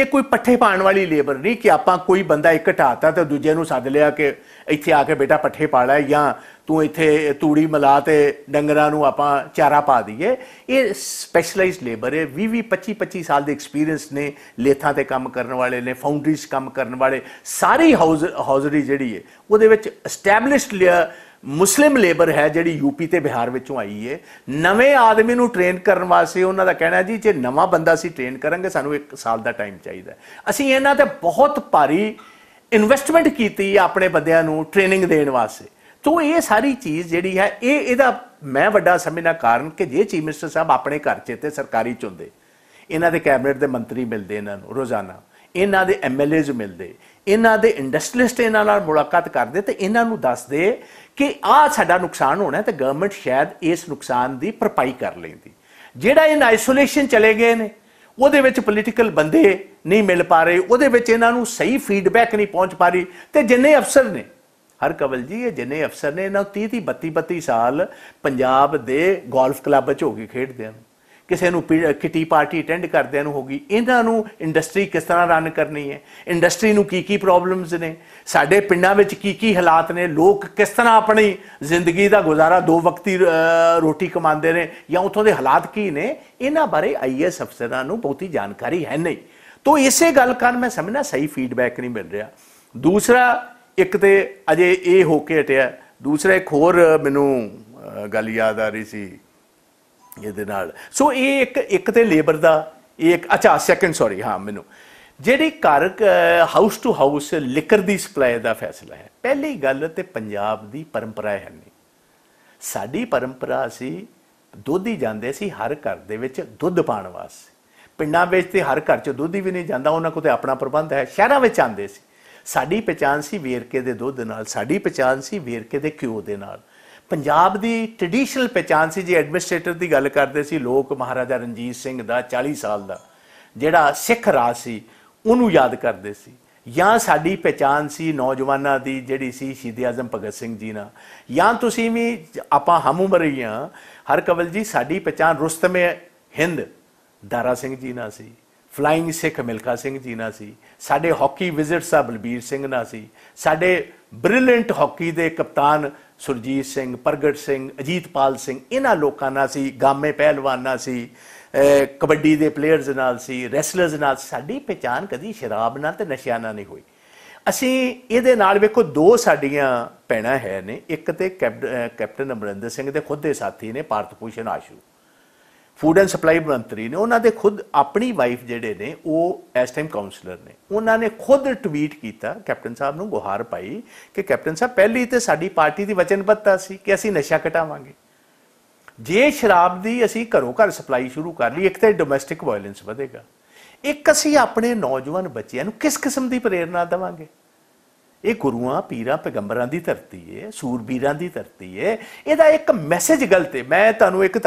ਇਹ ਕੋਈ ਪੱਠੇ ਪਾਣ ਵਾਲੀ ਲੇਬਰ ਨਹੀਂ ਕਿ ਆਪਾਂ ਕੋਈ ਬੰਦਾ ਇੱਕ ਢਾਤਾ ਤੇ ਦੂਜੇ ਨੂੰ ਸੱਦ ਲਿਆ ਕਿ ਇੱਥੇ ਆ ਕੇ ਬੇਟਾ ਪੱਠੇ ਪਾੜਾ ਜਾਂ ਤੂੰ ਇੱਥੇ ਤੂੜੀ ਮਲਾ ਤੇ ਡੰਗਰਾਂ ਨੂੰ ਆਪਾਂ ਚਾਰਾ ਪਾ ਦਈਏ ਇਹ ਸਪੈਸ਼ਲਾਈਜ਼ਡ ਲੇਬਰ ਹੈ 20 25 25 ਸਾਲ ਦੇ ਐਕਸਪੀਰੀਅੰਸ ਨੇ ਲੇਥਾਂ ਤੇ ਕੰਮ ਕਰਨ ਵਾਲੇ ਨੇ ਫਾਊਂਡਰੀਜ਼ ਕੰਮ ਕਰਨ ਵਾਲੇ ਸਾਰੀ ਹਾਊਸ ਜਿਹੜੀ ਹੈ ਉਹਦੇ ਵਿੱਚ ਐਸਟੈਬਲਿਸ਼ਡ ਮੁਸਲਿਮ ਲੇਬਰ ਹੈ ਜਿਹੜੀ ਯੂਪੀ ਤੇ ਬਿਹਾਰ ਵਿੱਚੋਂ ਆਈ ਏ ਨਵੇਂ ਆਦਮੀ ਨੂੰ ਟ੍ਰੇਨ ਕਰਨ ਵਾਸਤੇ ਉਹਨਾਂ ਦਾ ਕਹਿਣਾ ਜੀ ਜੇ ਨਵਾਂ ਬੰਦਾ ਸੀ ਟ੍ਰੇਨ ਕਰਾਂਗੇ ਸਾਨੂੰ 1 ਸਾਲ ਦਾ ਟਾਈਮ ਚਾਹੀਦਾ ਅਸੀਂ ਇਹਨਾਂ ਤੇ ਬਹੁਤ ਭਾਰੀ ਇਨਵੈਸਟਮੈਂਟ ਕੀਤੀ ਆਪਣੇ ਬੰਦਿਆਂ ਨੂੰ ਟ੍ਰੇਨਿੰਗ ਦੇਣ ਵਾਸਤੇ ਤੋਂ ਇਹ ਸਾਰੀ ਚੀਜ਼ ਜਿਹੜੀ ਹੈ ਇਹ ਇਹਦਾ ਮੈਂ ਵੱਡਾ ਸਮਝਣਾ ਕਾਰਨ ਕਿ ਜੇ ਚੀਫ ਮਿਨਿਸਟਰ ਸਾਹਿਬ ਆਪਣੇ ਘਰ 'ਚ ਤੇ ਸਰਕਾਰੀ ਚੁੰਦੇ ਇਹਨਾਂ ਦੇ ਕੈਬਨਿਟ ਦੇ ਮੰਤਰੀ ਮਿਲਦੇ ਇਹਨਾਂ ਨੂੰ ਰੋਜ਼ਾਨਾ ਇਹਨਾਂ ਦੇ ਐਮਐਲਏਜ਼ ਮਿਲਦੇ ਇਹਨਾਂ ਦੇ ਇੰਡਸਟਰੀਲਿਸਟ ਇਹਨਾਂ ਨਾਲ ਮੁਲਾਕਾਤ ਕਰਦੇ ਤੇ ਇਹਨਾਂ ਨੂੰ ਦੱਸਦੇ ਕਿ ਆਹ ਸਾਡਾ ਨੁਕਸਾਨ ਹੋਣਾ ਤੇ ਗਵਰਨਮੈਂਟ ਸ਼ਾਇਦ ਇਸ ਨੁਕਸਾਨ ਦੀ ਭਰਪਾਈ ਕਰ ਲੈਂਦੀ ਜਿਹੜਾ ਇਹ ਆਈਸੋਲੇਸ਼ਨ ਚਲੇ ਗਏ ਨੇ ਉਹਦੇ ਵਿੱਚ ਪੋਲੀਟੀਕਲ ਬੰਦੇ ਨਹੀਂ ਮਿਲ ਪਾ ਰਹੇ ਉਹਦੇ ਵਿੱਚ ਇਹਨਾਂ ਨੂੰ ਸਹੀ ਫੀਡਬੈਕ ਨਹੀਂ ਪਹੁੰਚ ਪਾ ਰਹੀ ਤੇ ਜਿੰਨੇ ਅਫਸਰ ਨੇ ਹਰ ਕਵਲ ਜੀ ਇਹ ਜਿੰਨੇ ਅਫਸਰ ਨੇ ਇਹਨਾਂ 30 30 32 32 ਸਾਲ ਪੰਜਾਬ ਦੇ ਗੋਲਫ ਕਲੱਬ 'ਚ ਹੋ ਕੇ ਖੇਡਦੇ ਆ ਕਿਸੇ ਨੂੰ ਕਿਟੀ ਪਾਰਟੀ ਅਟੈਂਡ ਕਰਦਿਆਂ ਨੂੰ ਹੋਗੀ ਇਹਨਾਂ ਨੂੰ ਇੰਡਸਟਰੀ ਕਿਸ ਤਰ੍ਹਾਂ ਰਨ ਕਰਨੀ ਹੈ ਇੰਡਸਟਰੀ ਨੂੰ ਕੀ ਕੀ ਪ੍ਰੋਬਲਮਸ ਨੇ ਸਾਡੇ ਪਿੰਡਾਂ ਵਿੱਚ ਕੀ ਕੀ ਹਾਲਾਤ ਨੇ ਲੋਕ ਕਿਸ ਤਰ੍ਹਾਂ ਆਪਣੀ ਜ਼ਿੰਦਗੀ ਦਾ ਗੁਜ਼ਾਰਾ ਦੋ ਵਕਤੀ ਰੋਟੀ ਕਮਾਉਂਦੇ ਨੇ ਜਾਂ ਉਥੋਂ ਦੇ ਹਾਲਾਤ ਕੀ ਨੇ ਇਹਨਾਂ ਬਾਰੇ ਆਈਐਸ ਅਫਸਰਾਂ ਨੂੰ ਬਹੁਤੀ ਜਾਣਕਾਰੀ ਹੈ ਨਹੀਂ ਤੋ ਇਸੇ ਗੱਲ ਕਾਰਨ ਮੈਂ ਸਮਝਣਾ ਸਹੀ ਫੀਡਬੈਕ ਨਹੀਂ ਮਿਲ ਰਿਹਾ ਦੂਸਰਾ ਇੱਕ ਤੇ ਅਜੇ ਇਹ ਹੋ ਕੇ ਹਟਿਆ ਦੂਸਰਾ ਇੱਕ ਹੋਰ ਮੈਨੂੰ ਗੱਲ ਯਾਦ ਆ ਰਹੀ ਸੀ ਇਹਦੇ ਨਾਲ ਸੋ ਇਹ ਇੱਕ ਇੱਕ ਤੇ ਲੇਬਰ ਦਾ ਇਹ ਇੱਕ ਅੱਛਾ ਸੈਕੰਡ ਸੌਰੀ ਹਾਂ ਮੈਨੂੰ ਜਿਹੜੀ ਘਰ ਹਾਊਸ ਟੂ ਹਾਊਸ ਲਿਕਰ ਦੀ ਸਪਲਾਈ ਦਾ ਫੈਸਲਾ ਹੈ ਪਹਿਲੀ ਗੱਲ ਤੇ ਪੰਜਾਬ ਦੀ ਪਰੰਪਰਾ ਹੈ ਨਹੀਂ ਸਾਡੀ ਪਰੰਪਰਾ ਸੀ ਦੁੱਧ ਹੀ ਜਾਂਦੇ ਸੀ ਹਰ ਘਰ ਦੇ ਵਿੱਚ ਦੁੱਧ ਪਾਣ ਵਾਸਤੇ ਪਿੰਡਾਂ ਵਿੱਚ ਤੇ ਹਰ ਘਰ 'ਚ ਦੁੱਧ ਹੀ ਵੀ ਨਹੀਂ ਜਾਂਦਾ ਉਹਨਾਂ ਕੋਲ ਤੇ ਆਪਣਾ ਪ੍ਰਬੰਧ ਹੈ ਸ਼ਹਿਰਾਂ ਵਿੱਚ ਆਂਦੇ ਸੀ ਸਾਡੀ ਪਛਾਣ ਸੀ ਵੇਰਕੇ ਦੇ ਦੁੱਧ ਨਾਲ ਸਾਡੀ ਪਛਾਣ ਸੀ ਵੇਰਕੇ ਦੇ ਘਿਓ ਦੇ ਨਾਲ ਪੰਜਾਬ ਦੀ ਟ੍ਰੈਡੀਸ਼ਨਲ ਪਛਾਣ ਸੀ ਜੀ ਐਡਮਿਨਿਸਟ੍ਰੇਟਰ ਦੀ ਗੱਲ ਕਰਦੇ ਸੀ ਲੋਕ ਮਹਾਰਾਜਾ ਰਣਜੀਤ ਸਿੰਘ ਦਾ 40 ਸਾਲ ਦਾ ਜਿਹੜਾ ਸਿੱਖ ਰਾਜ ਸੀ ਉਹਨੂੰ ਯਾਦ ਕਰਦੇ ਸੀ ਜਾਂ ਸਾਡੀ ਪਛਾਣ ਸੀ ਨੌਜਵਾਨਾਂ ਦੀ ਜਿਹੜੀ ਸੀ ਸ਼ਹੀਦ ਆਜ਼ਮ ਭਗਤ ਸਿੰਘ ਜੀ ਨਾਲ ਜਾਂ ਤੁਸੀਂ ਵੀ ਆਪਾਂ ਹਮ ਉਮਰ ਹੀ ਆ ਹਰ ਕਵਲ ਜੀ ਸਾਡੀ ਪਛਾਣ ਰੁਸਤਮੇ ਹਿੰਦ ਦਾਰਾ ਸਿੰਘ ਜੀ ਨਾਲ ਸੀ ਫਲਾਈਂਗ ਸਿੱਖ ਮਿਲਖਾ ਸਿੰਘ ਜੀ ਨਾਲ ਸੀ ਸਾਡੇ ਹਾਕੀ ਵਿਜ਼ਿਟ ਸਾਹਿਬ ਬਲਬੀਰ ਸਿੰਘ ਨਾਲ ਸੀ ਸਾਡੇ ਬ੍ਰਿਲੀਅੰਟ ਹਾਕੀ ਦੇ ਕਪਤਾਨ ਸੁਰਜੀਤ ਸਿੰਘ ਪ੍ਰਗਟ ਸਿੰਘ ਅਜੀਤਪਾਲ ਸਿੰਘ ਇਹਨਾਂ ਲੋਕਾਂ ਨਾਲ ਸੀ ਗਾਮੇ ਪਹਿਲਵਾਨਾਂ ਸੀ ਕਬੱਡੀ ਦੇ ਪਲੇਅਰਸ ਨਾਲ ਸੀ ਰੈਸਲਰਸ ਨਾਲ ਸਾਡੀ ਪਛਾਣ ਕਦੀ ਸ਼ਰਾਬ ਨਾਲ ਤੇ ਨਸ਼ਿਆਂ ਨਾਲ ਨਹੀਂ ਹੋਈ ਅਸੀਂ ਇਹਦੇ ਨਾਲ ਵੇਖੋ ਦੋ ਸਾਡੀਆਂ ਪੈਣਾ ਹੈ ਨੇ ਇੱਕ ਤੇ ਕੈਪਟਨ ਅਮਰਿੰਦਰ ਸਿੰਘ ਦੇ ਖੁਦ ਦੇ ਸਾਥੀ ਨੇ Bharat Bhushan Ashu food and supply ਮੰਤਰੀ ਨੇ ਉਹਨਾਂ ਦੇ ਖੁਦ ਆਪਣੀ ਵਾਈਫ ਜਿਹੜੇ ਨੇ ਉਹ ਇਸ ਟਾਈਮ ਕਾਉਂਸਲਰ ਨੇ ਉਹਨਾਂ ਨੇ ਖੁਦ ਟਵੀਟ ਕੀਤਾ ਕੈਪਟਨ ਸਾਹਿਬ ਨੂੰ ਗੁਹਾਰ ਪਾਈ ਕਿ ਕੈਪਟਨ ਸਾਹਿਬ ਪਹਿਲੀ ਤੇ ਸਾਡੀ ਪਾਰਟੀ ਦੀ ਵਚਨਬੱਧਤਾ ਸੀ ਕਿ ਅਸੀਂ ਨਸ਼ਾ ਘਟਾਵਾਂਗੇ ਜੇ ਸ਼ਰਾਬ ਦੀ ਅਸੀਂ ਘਰੋਂ ਘਰ ਸਪਲਾਈ ਸ਼ੁਰੂ ਕਰ ਲਈ ਇੱਕ ਤੇ ਡੋਮੈਸਟਿਕ ਵਾਇਲੈਂਸ ਵਧੇਗਾ ਇੱਕ ਅਸੀਂ ਆਪਣੇ ਨੌਜਵਾਨ ਬੱਚਿਆਂ ਨੂੰ ਕਿਸ ਕਿਸਮ ਦੀ ਪ੍ਰੇਰਣਾ ਦੇਵਾਂਗੇ ਇਹ ਗੁਰੂਆਂ ਪੀਰਾਂ ਪੈਗੰਬਰਾਂ ਦੀ ਧਰਤੀ ਏ ਸੂਰਬੀਰਾਂ ਦੀ ਧਰਤੀ ਏ ਇਹਦਾ ਇੱਕ ਮੈਸੇਜ ਗਲਤ ਏ ਮੈਂ ਤੁਹਾਨੂੰ ਇੱਕ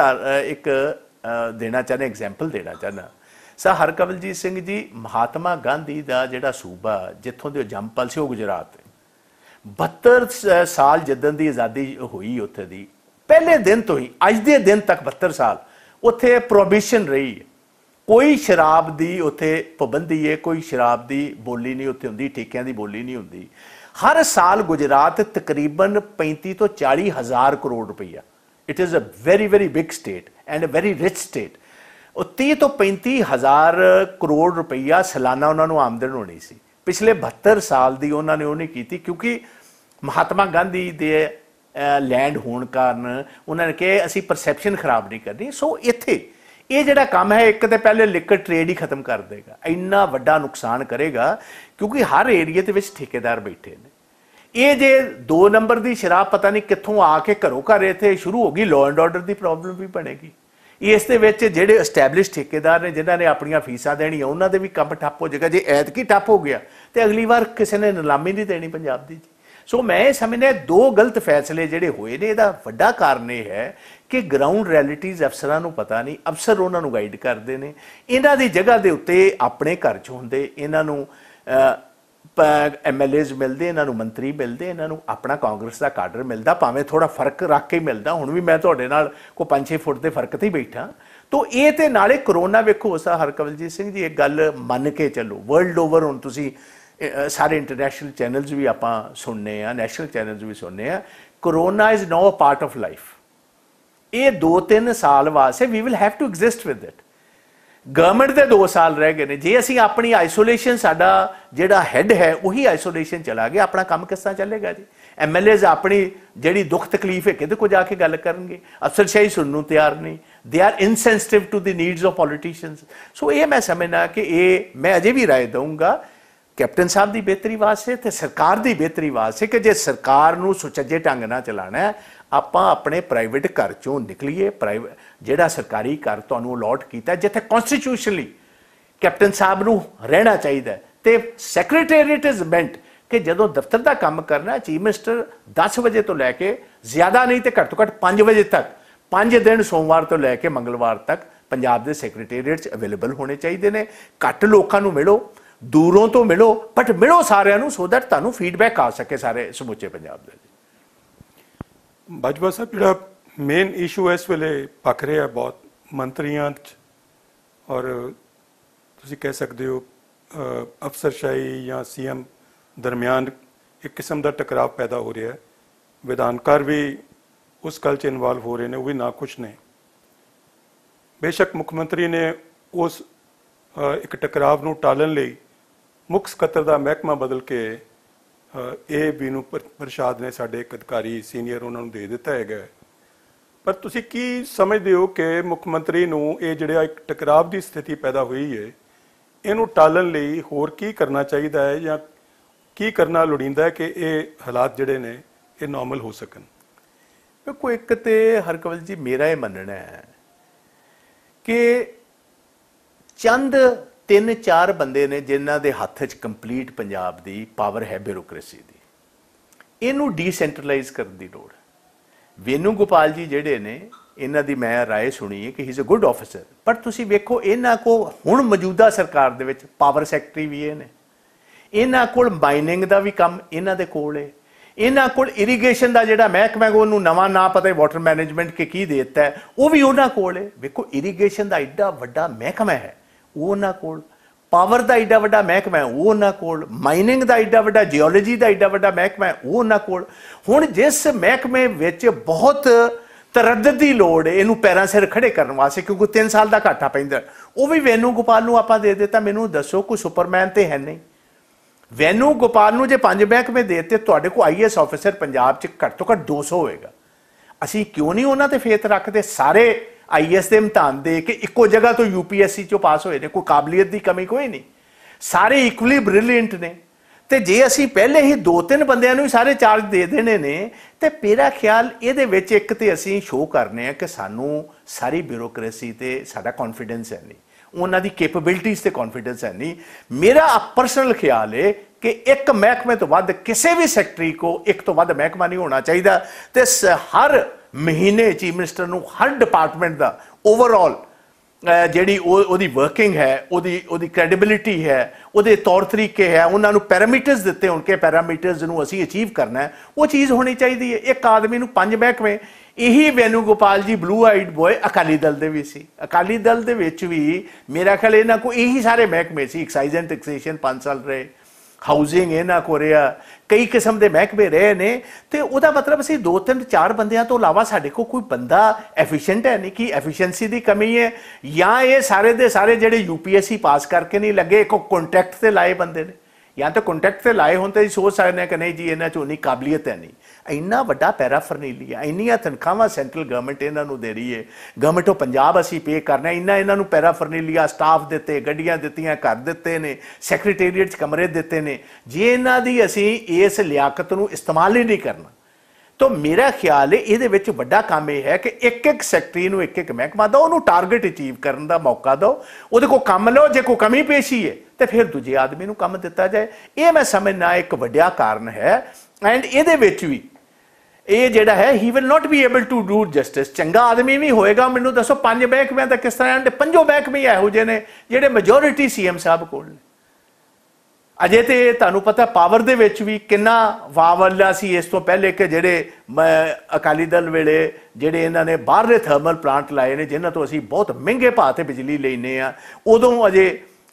ਇੱਕ ਦੇਣਾ ਚਾਹਨਾ ਐਗਜ਼ਾਮਪਲ ਦੇਣਾ ਚਾਹਨਾ ਸਰ ਹਰਕਵਲਜੀਤ ਸਿੰਘ ਜੀ ਮਹਾਤਮਾ ਗਾਂਧੀ ਦਾ ਜਿਹੜਾ ਸੂਬਾ ਜਿੱਥੋਂ ਦੇ ਜੰਪਲ ਸੀ ਉਹ ਗੁਜਰਾਤ 72 ਸਾਲ ਜਦੋਂ ਦੀ ਆਜ਼ਾਦੀ ਹੋਈ ਉੱਥੇ ਦੀ ਪਹਿਲੇ ਦਿਨ ਤੋਂ ਹੀ ਅੱਜ ਦੇ ਦਿਨ ਤੱਕ 72 ਸਾਲ ਉੱਥੇ ਪ੍ਰੋਬਿਸ਼ਨ ਰਹੀ ਕੋਈ ਸ਼ਰਾਬ ਦੀ ਉੱਥੇ ਪਾਬੰਦੀ ਹੈ ਕੋਈ ਸ਼ਰਾਬ ਦੀ ਬੋਲੀ ਨਹੀਂ ਉੱਥੇ ਹੁੰਦੀ ਠੇਕਿਆਂ ਦੀ ਬੋਲੀ ਨਹੀਂ ਹੁੰਦੀ ਹਰ ਸਾਲ ਗੁਜਰਾਤ ਤਕਰੀਬਨ 35 ਤੋਂ 40 ਹਜ਼ਾਰ ਕਰੋੜ ਰੁਪਈਆ it is a very very big state and a very rich state ਉਹ 30 ਤੋਂ 35 ਹਜ਼ਾਰ ਕਰੋੜ ਰੁਪਈਆ ਸਾਲਾਨਾ ਉਹਨਾਂ ਨੂੰ ਆਮਦਨ ਹੋਣੀ ਸੀ ਪਿਛਲੇ 72 ਸਾਲ ਦੀ ਉਹਨਾਂ ਨੇ ਉਹ ਨਹੀਂ ਕੀਤੀ ਕਿਉਂਕਿ ਮਹਾਤਮਾ ਗਾਂਧੀ ਦੇ ਲੈਂਡ ਹੋਣ ਕਾਰਨ ਉਹਨਾਂ ਨੇ ਕਿਹਾ ਅਸੀਂ ਪਰਸੈਪਸ਼ਨ ਖਰਾਬ ਨਹੀਂ ਕਰਨੀ ਸੋ ਇੱਥੇ ਇਹ ਜਿਹੜਾ ਕੰਮ ਹੈ ਇੱਕ ਤੇ ਪਹਿਲੇ ਲਿਕਰ ਟ੍ਰੇਡ ਹੀ ਖਤਮ ਕਰ ਦੇਗਾ ਇੰਨਾ ਵੱਡਾ ਨੁਕਸਾਨ ਕਰੇਗਾ ਕਿਉਂਕਿ ਹਰ ਏਰੀਆ ਦੇ ਵਿੱਚ ਠੇਕੇਦਾਰ ਬੈਠੇ ਨੇ ਇਹ ਜੇ 2 ਨੰਬਰ ਦੀ ਸ਼ਰਾਬ ਪਤਾ ਨਹੀਂ ਕਿੱਥੋਂ ਆ ਕੇ ਘਰੋਂ ਘਰ ਇੱਥੇ ਸ਼ੁਰੂ ਹੋ ਗਈ ਲਾਅ ਐਂਡ ਆਰਡਰ ਦੀ ਪ੍ਰੋਬਲਮ ਵੀ ਬਣੇਗੀ ਇਸ ਦੇ ਵਿੱਚ ਜਿਹੜੇ ਐਸਟੈਬਲਿਸ਼ ਠੇਕੇਦਾਰ ਨੇ ਜਿਨ੍ਹਾਂ ਨੇ ਆਪਣੀਆਂ ਫੀਸਾਂ ਦੇਣੀਆਂ ਉਹਨਾਂ ਦੇ ਵੀ ਕੰਮ ਠੱਪ ਹੋ ਜਾਏਗਾ ਜੇ ਐਤ ਕੀ ਠੱਪ ਹੋ ਗਿਆ ਤੇ ਅਗਲੀ ਵਾਰ ਕਿਸੇ ਨੇ ਨਿਲਾਮੀ ਨਹੀਂ ਦੇਣੀ ਪੰਜਾਬ ਦੀ ਸੋ ਮੈਂ ਸਮਝਦਾ ਦੋ ਗਲਤ ਫੈਸਲੇ ਜਿਹੜੇ ਹੋਏ ਨੇ ਇਹਦਾ ਵੱਡਾ ਕਾਰਨ ਇਹ ਹੈ ਕਿ ਗਰਾਊਂਡ ਰਿਐਲਿਟੀਜ਼ ਅਫਸਰਾਂ ਨੂੰ ਪਤਾ ਨਹੀਂ ਅਫਸਰ ਉਹਨਾਂ ਨੂੰ ਗਾਈਡ ਕਰਦੇ ਨੇ ਇਹਨਾਂ ਦੀ ਜਗ੍ਹਾ ਦੇ ਉੱਤੇ ਆਪਣੇ ਘਰ 'ਚ ਹੁੰਦੇ ਇਹਨਾਂ ਨੂੰ ਪਰ ਐਮਐਲਏਜ਼ ਮਿਲਦੇ ਇਹਨਾਂ ਨੂੰ ਮੰਤਰੀ ਮਿਲਦੇ ਇਹਨਾਂ ਨੂੰ ਆਪਣਾ ਕਾਂਗਰਸ ਦਾ ਕਾਡਰ ਮਿਲਦਾ ਭਾਵੇਂ ਥੋੜਾ ਫਰਕ ਰੱਖ ਕੇ ਮਿਲਦਾ ਹੁਣ ਵੀ ਮੈਂ ਤੁਹਾਡੇ ਨਾਲ ਕੋ 5-6 ਫੁੱਟ ਦੇ ਫਰਕ ਤੇ ਬੈਠਾ ਤੋ ਇਹ ਤੇ ਨਾਲੇ ਕਰੋਨਾ ਵੇਖੋ ਸਾ ਹਰਕਵਲਜੀਤ ਸਿੰਘ ਜੀ ਇਹ ਗੱਲ ਮੰਨ ਕੇ ਚੱਲੋ ਵਰਲਡ ਓਵਰ ਹੁਣ ਤੁਸੀਂ ਸਾਰੇ ਇੰਟਰਨੈਸ਼ਨਲ ਚੈਨਲਸ ਵੀ ਆਪਾਂ ਸੁਣਨੇ ਆ ਨੈਸ਼ਨਲ ਚੈਨਲਸ ਵੀ ਸੁਣਨੇ ਆ corona is now a part of life ਇਹ 2-3 ਸਾਲ ਵਾਸਤੇ we will have to exist with it government ਦੇ 2 ਸਾਲ ਰਹਿ ਗਏ ਨੇ ਜੇ ਅਸੀਂ ਆਪਣੀ ਆਈਸੋਲੇਸ਼ਨ ਸਾਡਾ ਜਿਹੜਾ ਹੈੱਡ ਹੈ ਉਹੀ ਆਈਸੋਲੇਸ਼ਨ ਚਲਾ ਗਿਆ ਆਪਣਾ ਕੰਮ ਕਿਸ ਤਰ੍ਹਾਂ ਚੱਲੇਗਾ ਜੀ ਐਮਐਲਏਸ ਆਪਣੀ ਜਿਹੜੀ ਦੁੱਖ ਤਕਲੀਫ ਹੈ ਕਿਤੇ ਕੋ ਜਾ ਕੇ ਗੱਲ ਕਰਨਗੇ ਅਫਸਰਸ਼ਾਹੀ ਸੁਣਨ ਨੂੰ ਤਿਆਰ ਨਹੀਂ they are insensitive to the needs of politicians so ਇਹ ਮੈਂ ਸਮਝਣਾ ਕਿ ਇਹ ਮੈਂ ਅਜੇ ਵੀ رائے ਦਊਂਗਾ ਕੈਪਟਨ ਸਾਹਿਬ ਦੀ ਬਿਹਤਰੀ ਵਾਸਤੇ ਤੇ ਸਰਕਾਰ ਦੀ ਬਿਹਤਰੀ ਵਾਸਤੇ ਕਿ ਜੇ ਸਰਕਾਰ ਨੂੰ ਸੁਚੱਜੇ ਢੰਗ ਨਾਲ ਚਲਾਣਾ ਹੈ ਆਪਾਂ ਆਪਣੇ ਪ੍ਰਾਈਵੇਟ ਘਰ ਚੋਂ ਨਿਕਲੀਏ ਪ੍ਰਾਈਵੇਟ ਜਿਹੜਾ ਸਰਕਾਰੀ ਘਰ ਤੁਹਾਨੂੰ ਅਲਾਟ ਕੀਤਾ ਜਿੱਥੇ ਕਨਸਟੀਟਿਊਸ਼ਨਲੀ ਕੈਪਟਨ ਸਾਹਿਬ ਨੂੰ ਰਹਿਣਾ ਚਾਹੀਦਾ ਤੇ ਸੈਕਟਰੀਏਟ ਇਜ਼ ਮੈਂਟ ਕਿ ਜਦੋਂ ਦਫ਼ਤਰ ਦਾ ਕੰਮ ਕਰਨਾ ਚੀਫ ਮਿਨਿਸਟਰ 10 ਵਜੇ ਤੋਂ ਲੈ ਕੇ ਜ਼ਿਆਦਾ ਨਹੀਂ ਤੇ ਘੱਟ ਤੋਂ ਘੱਟ 5 ਵਜੇ ਤੱਕ 5 ਦਿਨ ਸੋਮਵਾਰ ਤੋਂ ਲੈ ਕੇ ਮੰਗਲਵਾਰ ਤੱਕ ਪੰਜਾਬ ਦੇ ਸੈਕਟਰੀਏਟ ਅਵੇਲੇਬਲ ਹੋਣੇ ਚਾਹੀਦੇ ਨੇ ਘੱਟ ਲੋਕਾਂ ਨੂੰ ਮਿਲੋ ਦੂਰੋਂ ਤੋਂ ਮਿਲੋ ਬਟ ਮਿਲੋ ਸਾਰਿਆਂ ਨੂੰ ਸੋ ਦੈਟ ਤੁਹਾਨੂੰ ਫੀਡਬੈਕ ਆ ਸਕੇ ਸਾਰੇ ਸਮੁੱਚੇ ਪੰਜਾਬ ਦੇ ਬਾਜਵਾ ਸਾਹਿਬ ਜਿਹੜਾ ਮੇਨ ਇਸ਼ੂ ਇਸ ਵੇਲੇ ਪੱਕ ਰਿਹਾ ਬਹੁਤ ਮੰਤਰੀਆਂ ਚ ਔਰ ਤੁਸੀਂ ਕਹਿ ਸਕਦੇ ਹੋ ਅਫਸਰਸ਼ਾਹੀ ਜਾਂ ਸੀਐਮ ਦਰਮਿਆਨ ਇੱਕ ਕਿਸਮ ਦਾ ਟਕਰਾਅ ਪੈਦਾ ਹੋ ਰਿਹਾ ਹੈ ਵਿਧਾਨਕਾਰ ਵੀ ਉਸ ਕਲਚ ਚ ਇਨਵੋਲਵ ਹੋ ਰਹੇ ਨੇ ਉਹ ਵੀ ਨਾ ਖੁਸ਼ ਨੇ ਬੇਸ਼ੱਕ ਮੁੱਖ ਮੰਤਰੀ ਨੇ ਉਸ ਇੱਕ ਟਕਰਾਅ ਨੂੰ ਟਾਲਣ ਲਈ ਮੁੱਖ ਸਕੱਤਰ ਦਾ ਮਹਿਕਮਾ ਬਦਲ ਕੇ ਏ ਬੀ ਨੂੰ ਪ੍ਰਸ਼ਾਦ ਨੇ ਸਾਡੇ ਇੱਕ ਅਧਿਕਾਰੀ ਸੀਨੀਅਰ ਉਹਨਾਂ ਨੂੰ ਦੇ ਦਿੱਤਾ ਹੈਗਾ ਪਰ ਤੁਸੀਂ ਕੀ ਸਮਝਦੇ ਹੋ ਕਿ ਮੁੱਖ ਮੰਤਰੀ ਨੂੰ ਇਹ ਜਿਹੜਾ ਇੱਕ ਟਕਰਾਵ ਦੀ ਸਥਿਤੀ ਪੈਦਾ ਹੋਈ ਹੈ ਇਹਨੂੰ ਟਾਲਣ ਲਈ ਹੋਰ ਕੀ ਕਰਨਾ ਚਾਹੀਦਾ ਹੈ ਜਾਂ ਕੀ ਕਰਨਾ ਲੋੜੀਂਦਾ ਹੈ ਕਿ ਇਹ ਹਾਲਾਤ ਜਿਹੜੇ ਨੇ ਇਹ ਨਾਰਮਲ ਹੋ ਸਕਣ ਕੋਈ ਇੱਕ ਤੇ ਹਰਕਵਲ ਜੀ ਮੇਰਾ ਇਹ ਮੰਨਣਾ ਹੈ ਕਿ ਚੰਦ ਤਿੰਨ ਚਾਰ ਬੰਦੇ ਨੇ ਜਿਨ੍ਹਾਂ ਦੇ ਹੱਥ 'ਚ ਕੰਪਲੀਟ ਪੰਜਾਬ ਦੀ ਪਾਵਰ ਹੈ ਬਿਊਰੋਕ੍ਰੇਸੀ ਦੀ ਇਹਨੂੰ ਡੀਸੈਂਟਰਲਾਈਜ਼ ਕਰਨ ਦੀ ਲੋੜ ਹੈ ਵੇਨੂ ਗੋਪਾਲ ਜੀ ਜਿਹੜੇ ਨੇ ਇਹਨਾਂ ਦੀ ਮੈਂ رائے ਸੁਣੀ ਹੈ ਕਿ he is a good officer ਪਰ ਤੁਸੀਂ ਵੇਖੋ ਇਹਨਾਂ ਕੋ ਹੁਣ ਮੌਜੂਦਾ ਸਰਕਾਰ ਦੇ ਵਿੱਚ ਪਾਵਰ ਸੈਕਟਰੀ ਵੀ ਇਹ ਨੇ ਇਹਨਾਂ ਕੋਲ ਮਾਈਨਿੰਗ ਦਾ ਵੀ ਕੰਮ ਇਹਨਾਂ ਦੇ ਕੋਲ ਹੈ ਇਹਨਾਂ ਕੋਲ ਇਰੀਗੇਸ਼ਨ ਦਾ ਜਿਹੜਾ ਮਹਿਕਮਾ ਹੈ ਉਹਨੂੰ ਨਵਾਂ ਨਾਂ ਪਤਾ ਹੈ ਵਾਟਰ ਮੈਨੇਜਮੈਂਟ ਕਿ ਕੀ ਦਿੱਤਾ ਉਹ ਵੀ ਉਹਨਾਂ ਕੋਲ ਹੈ ਵੇਖੋ ਇਰੀਗੇਸ਼ਨ ਦਾ ਐਡਾ ਵੱਡਾ ਮਹਿਕਮਾ ਹੈ ਉਹ ਉਹਨਾਂ ਕੋਲ ਪਾਵਰ ਦਾ ਐਡਾ ਵੱਡਾ ਮਹਿਕਮਾ ਹੈ ਉਹ ਉਹਨਾਂ ਕੋਲ ਮਾਈਨਿੰਗ ਦਾ ਐਡਾ ਵੱਡਾ ਜੀਓਲੋਜੀ ਦਾ ਐਡਾ ਵੱਡਾ ਮਹਿਕਮਾ ਹੈ ਉਹ ਉਹਨਾਂ ਕੋਲ ਹੁਣ ਜਿਸ ਮਹਿਕਮੇ ਵਿੱਚ ਬਹੁਤ ਤਰੱਦਦ ਦੀ ਲੋੜ ਹੈ ਇਹਨੂੰ ਪੈਰਾਂ ਸਿਰ ਖੜੇ ਕਰਨ ਵਾਸਤੇ ਕਿਉਂਕਿ 3 ਸਾਲ ਦਾ ਘਾਟਾ ਪੈਂਦਾ ਉਹ ਵੀ ਵੈਨੂ ਗੋਪਾਲ ਨੂੰ ਆਪਾਂ ਦੇ ਦਿੱਤਾ ਮੈਨੂੰ ਦੱਸੋ ਕੋਈ ਸੁਪਰਮੈਨ ਤੇ ਹੈ ਨਹੀਂ ਵੈਨੂ ਗੋਪਾਲ ਨੂੰ ਜੇ ਪੰਜ ਮਹਿਕਮੇ ਦੇ ਦਿੱਤੇ ਤੁਹਾਡੇ ਕੋਲ ਆਈਐਸ ਆਫੀਸਰ ਪੰਜਾਬ 'ਚ ਘੱਟ ਤੋਂ ਘੱਟ 200 ਹੋਵੇਗਾ ਅਸੀਂ ਕਿਉਂ ਨਹੀਂ ਉਹਨਾਂ ਤੇ ਫੇਤ ਰੱਖਦੇ ਸਾਰੇ ਆਈਐਸ ਦੇ ਇਮਤਿਹਾਨ ਦੇ ਕੇ ਇੱਕੋ ਜਗ੍ਹਾ ਤੋਂ ਯੂਪੀਐਸਸੀ ਚੋਂ ਪਾਸ ਹੋਏ ਨੇ ਕੋਈ ਕਾਬਲੀਅਤ ਦੀ ਕਮੀ ਕੋਈ ਨਹੀਂ ਸਾਰੇ ਇਕੁਅਲੀ ਬ੍ਰਿਲੀਅੰਟ ਨੇ ਤੇ ਜੇ ਅਸੀਂ ਪਹਿਲੇ ਹੀ ਦੋ ਤਿੰਨ ਬੰਦਿਆਂ ਨੂੰ ਹੀ ਸਾਰੇ ਚਾਰਜ ਦੇ ਦੇਣੇ ਨੇ ਤੇ ਪੇਰਾ ਖਿਆਲ ਇਹਦੇ ਵਿੱਚ ਇੱਕ ਤੇ ਅਸੀਂ ਸ਼ੋਅ ਕਰਨੇ ਆ ਕਿ ਸਾਨੂੰ ਸਾਰੀ ਬਿਊਰੋਕ੍ਰੇਸੀ ਤੇ ਸਾਡਾ ਕੌਨਫੀਡੈਂਸ ਹੈ ਨਹੀਂ ਉਹਨਾਂ ਦੀ ਕੈਪੇਬਿਲਿਟੀਆਂ ਤੇ ਕੌਨਫੀਡੈਂਸ ਹੈ ਨਹੀਂ ਮੇਰਾ ਪਰਸਨਲ ਖਿਆਲ ਹੈ ਕਿ ਇੱਕ ਮਹਿਕਮੇ ਤੋਂ ਵੱਧ ਕਿਸੇ ਵੀ ਸੈਕਟਰੀ ਕੋ ਇੱਕ ਤੋਂ ਵੱਧ ਮਹਿਕਮਾ ਨਹੀਂ ਹੋਣਾ ਚਾਹੀਦਾ ਤੇ ਹਰ ਮਹੀਨੇ ਚੀਫ ਮਿਨਿਸਟਰ ਨੂੰ ਹਰ ਡਿਪਾਰਟਮੈਂਟ ਦਾ ਓਵਰਆਲ ਜਿਹੜੀ ਉਹਦੀ ਵਰਕਿੰਗ ਹੈ ਉਹਦੀ ਉਹਦੀ ਕ੍ਰੈਡੀਬਿਲਿਟੀ ਹੈ ਉਹਦੇ ਤੌਰ ਤਰੀਕੇ ਹੈ ਉਹਨਾਂ ਨੂੰ ਪੈਰਾਮੀਟਰਸ ਦਿੱਤੇ ਹੋਣਗੇ ਪੈਰਾਮੀਟਰਸ ਨੂੰ ਅਸੀਂ ਅਚੀਵ ਕਰਨਾ ਹੈ ਉਹ ਚੀਜ਼ ਹੋਣੀ ਚਾਹੀਦੀ ਹੈ ਇੱਕ ਆਦਮੀ ਨੂੰ ਪੰਜ ਬੈਕਵੇਂ ਇਹੀ Venu Gopal ji blue eyed boy Akali Dal ਦੇ ਵੀ ਸੀ ਅਕਾਲੀ ਦਲ ਦੇ ਵਿੱਚ ਵੀ ਮੇਰਾ ਖਿਆਲ ਇਹਨਾਂ ਕੋ ਇਹੀ ਸਾਰੇ ਮਹਿਕਮੇ ਸੀ ਐਕਸਾਈਜ਼ ਐਂਡ ਟੈਕਸੇਸ਼ਨ 5 ਸਾਲ ਰਹੇ ਹਾਊਸਿੰਗ ਇਹਨਾਂ ਕੋ ਰਿਹਾ ਕਈ ਕਿਸਮ ਦੇ ਮਹਿਕਮੇ ਰਹੇ ਨੇ ਤੇ ਉਹਦਾ ਮਤਲਬ ਅਸੀਂ ਦੋ ਤਿੰਨ ਚਾਰ ਬੰਦਿਆਂ ਤੋਂ ਇਲਾਵਾ ਸਾਡੇ ਕੋ ਕੋਈ ਬੰਦਾ ਐਫੀਸ਼ੀਐਂਟ ਹੈ ਨਹੀਂ ਕਿ ਐਫੀਸ਼ੀਐਂਸੀ ਦੀ ਕਮੀ ਹੈ ਜਾਂ ਇਹ ਸਾਰੇ ਦੇ ਸਾਰੇ ਜਿਹੜੇ ਯੂਪੀਐਸਸੀ ਪਾਸ ਕਰਕੇ ਨਹੀਂ ਲੱਗੇ ਕੋ ਕੰਟੈਕਟ ਤੇ ਲਾਏ ਬੰਦੇ ਨੇ ਜਾਂ ਤਾਂ ਕੰਟੈਕਟ ਤੇ ਲਾਏ ਹੁੰਦੇ ਸੋਚ ਸਕਦੇ ਨੇ ਕਿ ਨਹੀਂ ਜੀ ਇਹਨਾਂ ਚੋਂ ਨਹੀਂ ਕਾਬਲੀਅਤ ਹੈ ਨਹੀਂ ਇੰਨਾ ਵੱਡਾ ਪੈਰਾਫਰਨੀਲੀਆ ਇੰਨੀਆਂ ਤਨਖਾਹਾਂ ਸੈਂਟਰਲ ਗਵਰਨਮੈਂਟ ਇਹਨਾਂ ਨੂੰ ਦੇ ਰਹੀ ਹੈ ਗਵਰਨਮੈਂਟ ਆਫ ਪੰਜਾਬ ਅਸੀਂ ਪੇ ਕਰਨਾ ਇੰਨਾ ਇਹਨਾਂ ਨੂੰ ਪੈਰਾਫਰਨੀਲੀਆ ਸਟਾਫ ਦਿੱਤੇ ਗੱਡੀਆਂ ਦਿੱਤੀਆਂ ਘਰ ਦਿੱਤੇ ਨੇ ਸੈਕਟਰੀਏਟ ਚ ਕਮਰੇ ਦਿੱਤੇ ਨੇ ਜੇ ਇਹਨਾਂ ਦੀ ਅਸੀਂ ਇਸ ਲਿਆਕਤ ਨੂੰ ਇਸਤੇਮਾਲ ਹੀ ਨਹੀਂ ਕਰਨਾ ਤਾਂ ਮੇਰਾ ਖਿਆਲ ਹੈ ਇਹਦੇ ਵਿੱਚ ਵੱਡਾ ਕੰਮ ਇਹ ਹੈ ਕਿ ਇੱਕ ਇੱਕ ਸੈਕਟਰੀ ਨੂੰ ਇੱਕ ਇੱਕ ਮਹਿਕਮਾ ਦਾ ਉਹਨੂੰ ਟਾਰਗੇਟ ਅਚੀਵ ਕਰਨ ਦਾ ਮੌਕਾ ਦਿਓ ਉਹਦੇ ਕੋ ਕੰਮ ਲਓ ਜੇ ਕੋਈ ਕਮੀ ਪੇਸ਼ੀ ਹੈ ਤੇ ਫਿਰ ਦੂਜੇ ਆਦਮੀ ਨੂੰ ਕੰਮ ਦਿੱਤਾ ਜਾਏ ਇਹ ਮੈਂ ਸਮਝਣਾ ਇੱਕ ਵੱਡਿਆ ਕਾਰਨ ਹੈ ਐਂਡ ਇਹਦੇ ਵਿੱਚ ਵੀ ਇਹ ਜਿਹੜਾ ਹੈ he will not be able to do justice ਚੰਗਾ ਆਦਮੀ ਵੀ ਹੋਏਗਾ ਮੈਨੂੰ ਦੱਸੋ ਪੰਜ ਬੈਕ ਮੈਂ ਤਾਂ ਕਿਸ ਤਰ੍ਹਾਂ ਦੇ ਪੰਜੋ ਬੈਕ ਵੀ ਇਹੋ ਜਿਹੇ ਨੇ ਜਿਹੜੇ ਮੈਜੋਰਿਟੀ ਸੀਐਮ ਸਾਹਿਬ ਕੋਲ ਨੇ ਅਜੇ ਤੇ ਤੁਹਾਨੂੰ ਪਤਾ ਪਾਵਰ ਦੇ ਵਿੱਚ ਵੀ ਕਿੰਨਾ ਵਾਵਲਾ ਸੀ ਇਸ ਤੋਂ ਪਹਿਲੇ ਕਿ ਜਿਹੜੇ ਅਕਾਲੀ ਦਲ ਵੇਲੇ ਜਿਹੜੇ ਇਹਨਾਂ ਨੇ ਬਾਹਰਲੇ ਥਰਮਲ ਪਲਾਂਟ ਲਾਏ ਨੇ ਜਿਨ੍ਹਾਂ ਤੋਂ ਅਸੀਂ ਬਹੁਤ ਮਹਿੰਗੇ ਭਾਅ ਤੇ ਬਿਜਲੀ ਲੈਨੇ ਆ ਉਦੋਂ ਅਜੇ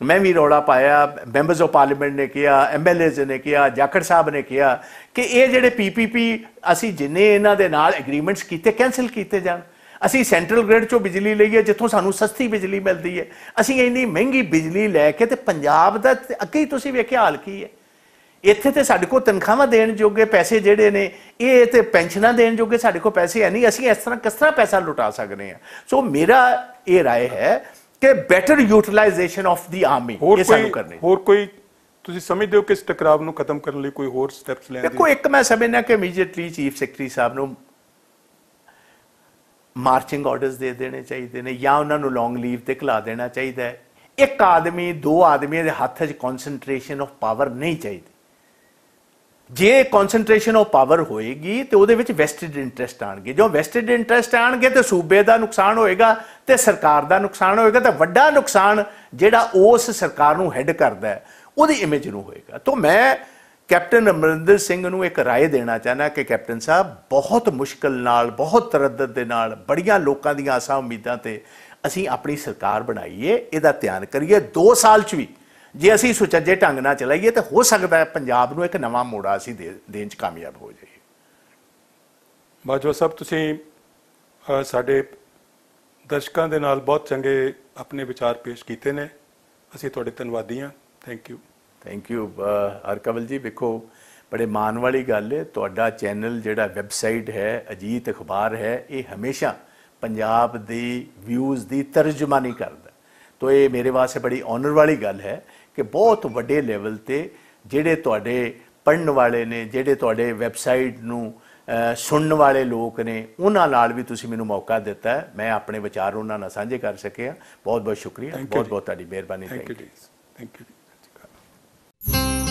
ਮੈਂ ਵੀ ਰੋੜਾ ਪਾਇਆ ਮੈਂਬਰਸ ਆਫ ਪਾਰਲੀਮੈਂਟ ਨੇ ਕਿਹਾ ਐਮਐਲਏਸ ਨੇ ਕਿਹਾ ਜਾਖੜ ਸਾਹਿਬ ਨੇ ਕਿਹਾ ਕਿ ਇਹ ਜਿਹੜੇ ਪੀਪੀਪੀ ਅਸੀਂ ਜਿੰਨੇ ਇਹਨਾਂ ਦੇ ਨਾਲ ਐਗਰੀਮੈਂਟਸ ਕੀਤੇ ਕੈਨਸਲ ਕੀਤੇ ਜਾਣ ਅਸੀਂ ਸੈਂਟਰਲ ਗ੍ਰਿਡ ਚੋਂ ਬਿਜਲੀ ਲਈਏ ਜਿੱਥੋਂ ਸਾਨੂੰ ਸਸਤੀ ਬਿਜਲੀ ਮਿਲਦੀ ਹੈ ਅਸੀਂ ਇੰਨੀ ਮਹਿੰਗੀ ਬਿਜਲੀ ਲੈ ਕੇ ਤੇ ਪੰਜਾਬ ਦਾ ਅੱਗੇ ਤੁਸੀਂ ਵੇਖਿਆ ਹਾਲ ਕੀ ਹੈ ਇੱਥੇ ਤੇ ਸਾਡੇ ਕੋਲ ਤਨਖਾਹਾਂ ਦੇਣ ਜੋਗੇ ਪੈਸੇ ਜਿਹੜੇ ਨੇ ਇਹ ਤੇ ਪੈਨਸ਼ਨਾਂ ਦੇਣ ਜੋਗੇ ਸਾਡੇ ਕੋਲ ਪੈਸੇ ਹੈ ਨਹੀਂ ਅਸੀਂ ਇਸ ਤਰ੍ਹਾਂ ਕਿਸ ਤਰ੍ਹਾਂ ਪੈਸਾ ਲੁਟਾ ਸਕਦੇ ਹਾਂ ਸੋ ਮੇਰਾ ਇਹ رائے ਹੈ ਕਿ better utilisation of the army ਇਹ ਸਾਨੂੰ ਕਰਨੀ ਹੋਰ ਕੋਈ ਤੁਸੀਂ ਸਮਝਦੇ ਹੋ ਕਿ ਇਸ ਟਕਰਾਵ ਨੂੰ ਖਤਮ ਕਰਨ ਲਈ ਕੋਈ ਹੋਰ ਸਟੈਪਸ ਲੈਣ ਦੀ ਦੇਖੋ ਇੱਕ ਮੈਂ ਸਮਝਣਾ ਕਿ ਇਮੀਡੀਏਟਲੀ ਚੀਫ ਸੈਕਟਰੀ ਸਾਹਿਬ ਨੂੰ ਮਾਰਚਿੰਗ ਆਰਡਰਸ ਦੇ ਦੇਣੇ ਚਾਹੀਦੇ ਨੇ ਜਾਂ ਉਹਨਾਂ ਨੂੰ ਲੌਂਗ ਲੀਵ ਤੇ ਖਲਾ ਦੇਣਾ ਚਾਹੀਦਾ ਹੈ ਇੱਕ ਆਦਮੀ ਦੋ ਆਦਮੀਆਂ ਦੇ ਹੱਥ 'ਚ ਕਨਸੈਂਟਰੇਸ਼ਨ ਆਫ ਪਾਵਰ ਨਹੀਂ ਚਾਹੀਦੀ ਜੇ ਕਨਸੈਂਟਰੇਸ਼ਨ ਆਫ ਪਾਵਰ ਹੋਏਗੀ ਤੇ ਉਹਦੇ ਵਿੱਚ ਵੈਸਟਡ ਇੰਟਰਸਟ ਆਣਗੇ ਜੋ ਵੈਸਟਡ ਇੰਟਰਸਟ ਆਣਗੇ ਤੇ ਸੂਬੇ ਦਾ ਨੁਕਸਾਨ ਹੋਏਗਾ ਤੇ ਸਰਕਾਰ ਦਾ ਨੁਕਸਾਨ ਹੋਏਗਾ ਤੇ ਵੱਡਾ ਨੁਕਸਾਨ ਜਿਹੜਾ ਉਸ ਸਰਕਾਰ ਨੂੰ ਹੈਡ ਕਰਦਾ ਉਹਦੀ ਇਮੇਜ ਨੂੰ ਹੋਏਗਾ ਤੋਂ ਮੈਂ ਕੈਪਟਨ ਅਮਰਿੰਦਰ ਸਿੰਘ ਨੂੰ ਇੱਕ رائے ਦੇਣਾ ਚਾਹਨਾ ਕਿ ਕੈਪਟਨ ਸਾਹਿਬ ਬਹੁਤ ਮੁਸ਼ਕਲ ਨਾਲ ਬਹੁਤ ਤਰਦਦ ਦੇ ਨਾਲ ਬੜੀਆਂ ਲੋਕਾਂ ਦੀਆਂ ਆਸਾਂ ਉਮੀਦਾਂ ਤੇ ਅਸੀਂ ਆਪਣੀ ਸਰਕਾਰ ਬਣਾਈਏ ਇਹਦਾ ਧਿਆਨ ਕਰੀਏ 2 ਸਾਲ ਚ ਵੀ ਜੇ ਅਸੀਂ ਸੁਚੱਜੇ ਢੰਗ ਨਾਲ ਚਲਾਈਏ ਤਾਂ ਹੋ ਸਕਦਾ ਹੈ ਪੰਜਾਬ ਨੂੰ ਇੱਕ ਨਵਾਂ ਮੋੜਾ ਅਸੀਂ ਦੇਣ ਚ ਕਾਮਯਾਬ ਹੋ ਜਾਈਏ ਬਾਜਵਾ ਸਾਹਿਬ ਤੁਸੀਂ ਸਾਡੇ ਦਰਸ਼ਕਾਂ ਦੇ ਨਾਲ ਬਹੁਤ ਚੰਗੇ ਆਪਣੇ ਵਿਚਾਰ ਪੇਸ਼ ਕੀਤੇ ਨੇ ਅਸੀਂ ਤੁਹਾਡੇ ਧੰਨਵਾਦੀ ਹਾਂ thank you thank you Harkawal ji ਵੇਖੋ ਬੜੇ ਮਾਣ ਵਾਲੀ ਗੱਲ ਹੈ ਤੁਹਾਡਾ ਚੈਨਲ ਜਿਹੜਾ ਵੈਬਸਾਈਟ ਹੈ ਅਜੀਤ ਅਖਬਾਰ ਹੈ ਇਹ ਹਮੇਸ਼ਾ ਪੰਜਾਬ ਦੀ ਵਿਊਜ਼ ਦੀ ਤਰਜਮਾਨੀ ਕਰਦਾ ਤੋ ਇਹ ਮੇਰੇ ਵਾਸਤੇ ਬੜੀ ਆਨਰ ਵਾਲੀ ਗੱਲ ਹੈ ਕਿ ਬਹੁਤ ਵੱਡੇ ਲੈਵਲ ਤੇ ਜਿਹੜੇ ਤੁਹਾਡੇ ਪੜਨ ਵਾਲੇ ਨੇ ਜਿਹੜੇ ਤੁਹਾਡੇ ਵੈਬਸਾਈਟ ਨੂੰ ਸੁਣਨ ਵਾਲੇ ਲੋਕ ਨੇ ਉਹਨਾਂ ਨਾਲ ਵੀ ਤੁਸੀਂ ਮੈਨੂੰ ਮੌਕਾ ਦਿੱਤਾ ਮੈਂ ਆਪਣੇ ਵਿਚਾਰ ਉਹਨਾਂ ਨਾਲ ਸਾਂਝੇ ਕਰ ਸਕਿਆ ਬਹੁਤ ਬਹੁਤ ਸ਼ੁਕਰੀਆ ਬਹੁਤ ਬਹੁਤ ਤੁਹਾਡੀ ਮਿਹਰਬਾਨੀ ਥੈਂਕ ਯੂ ਥੈਂਕ ਯੂ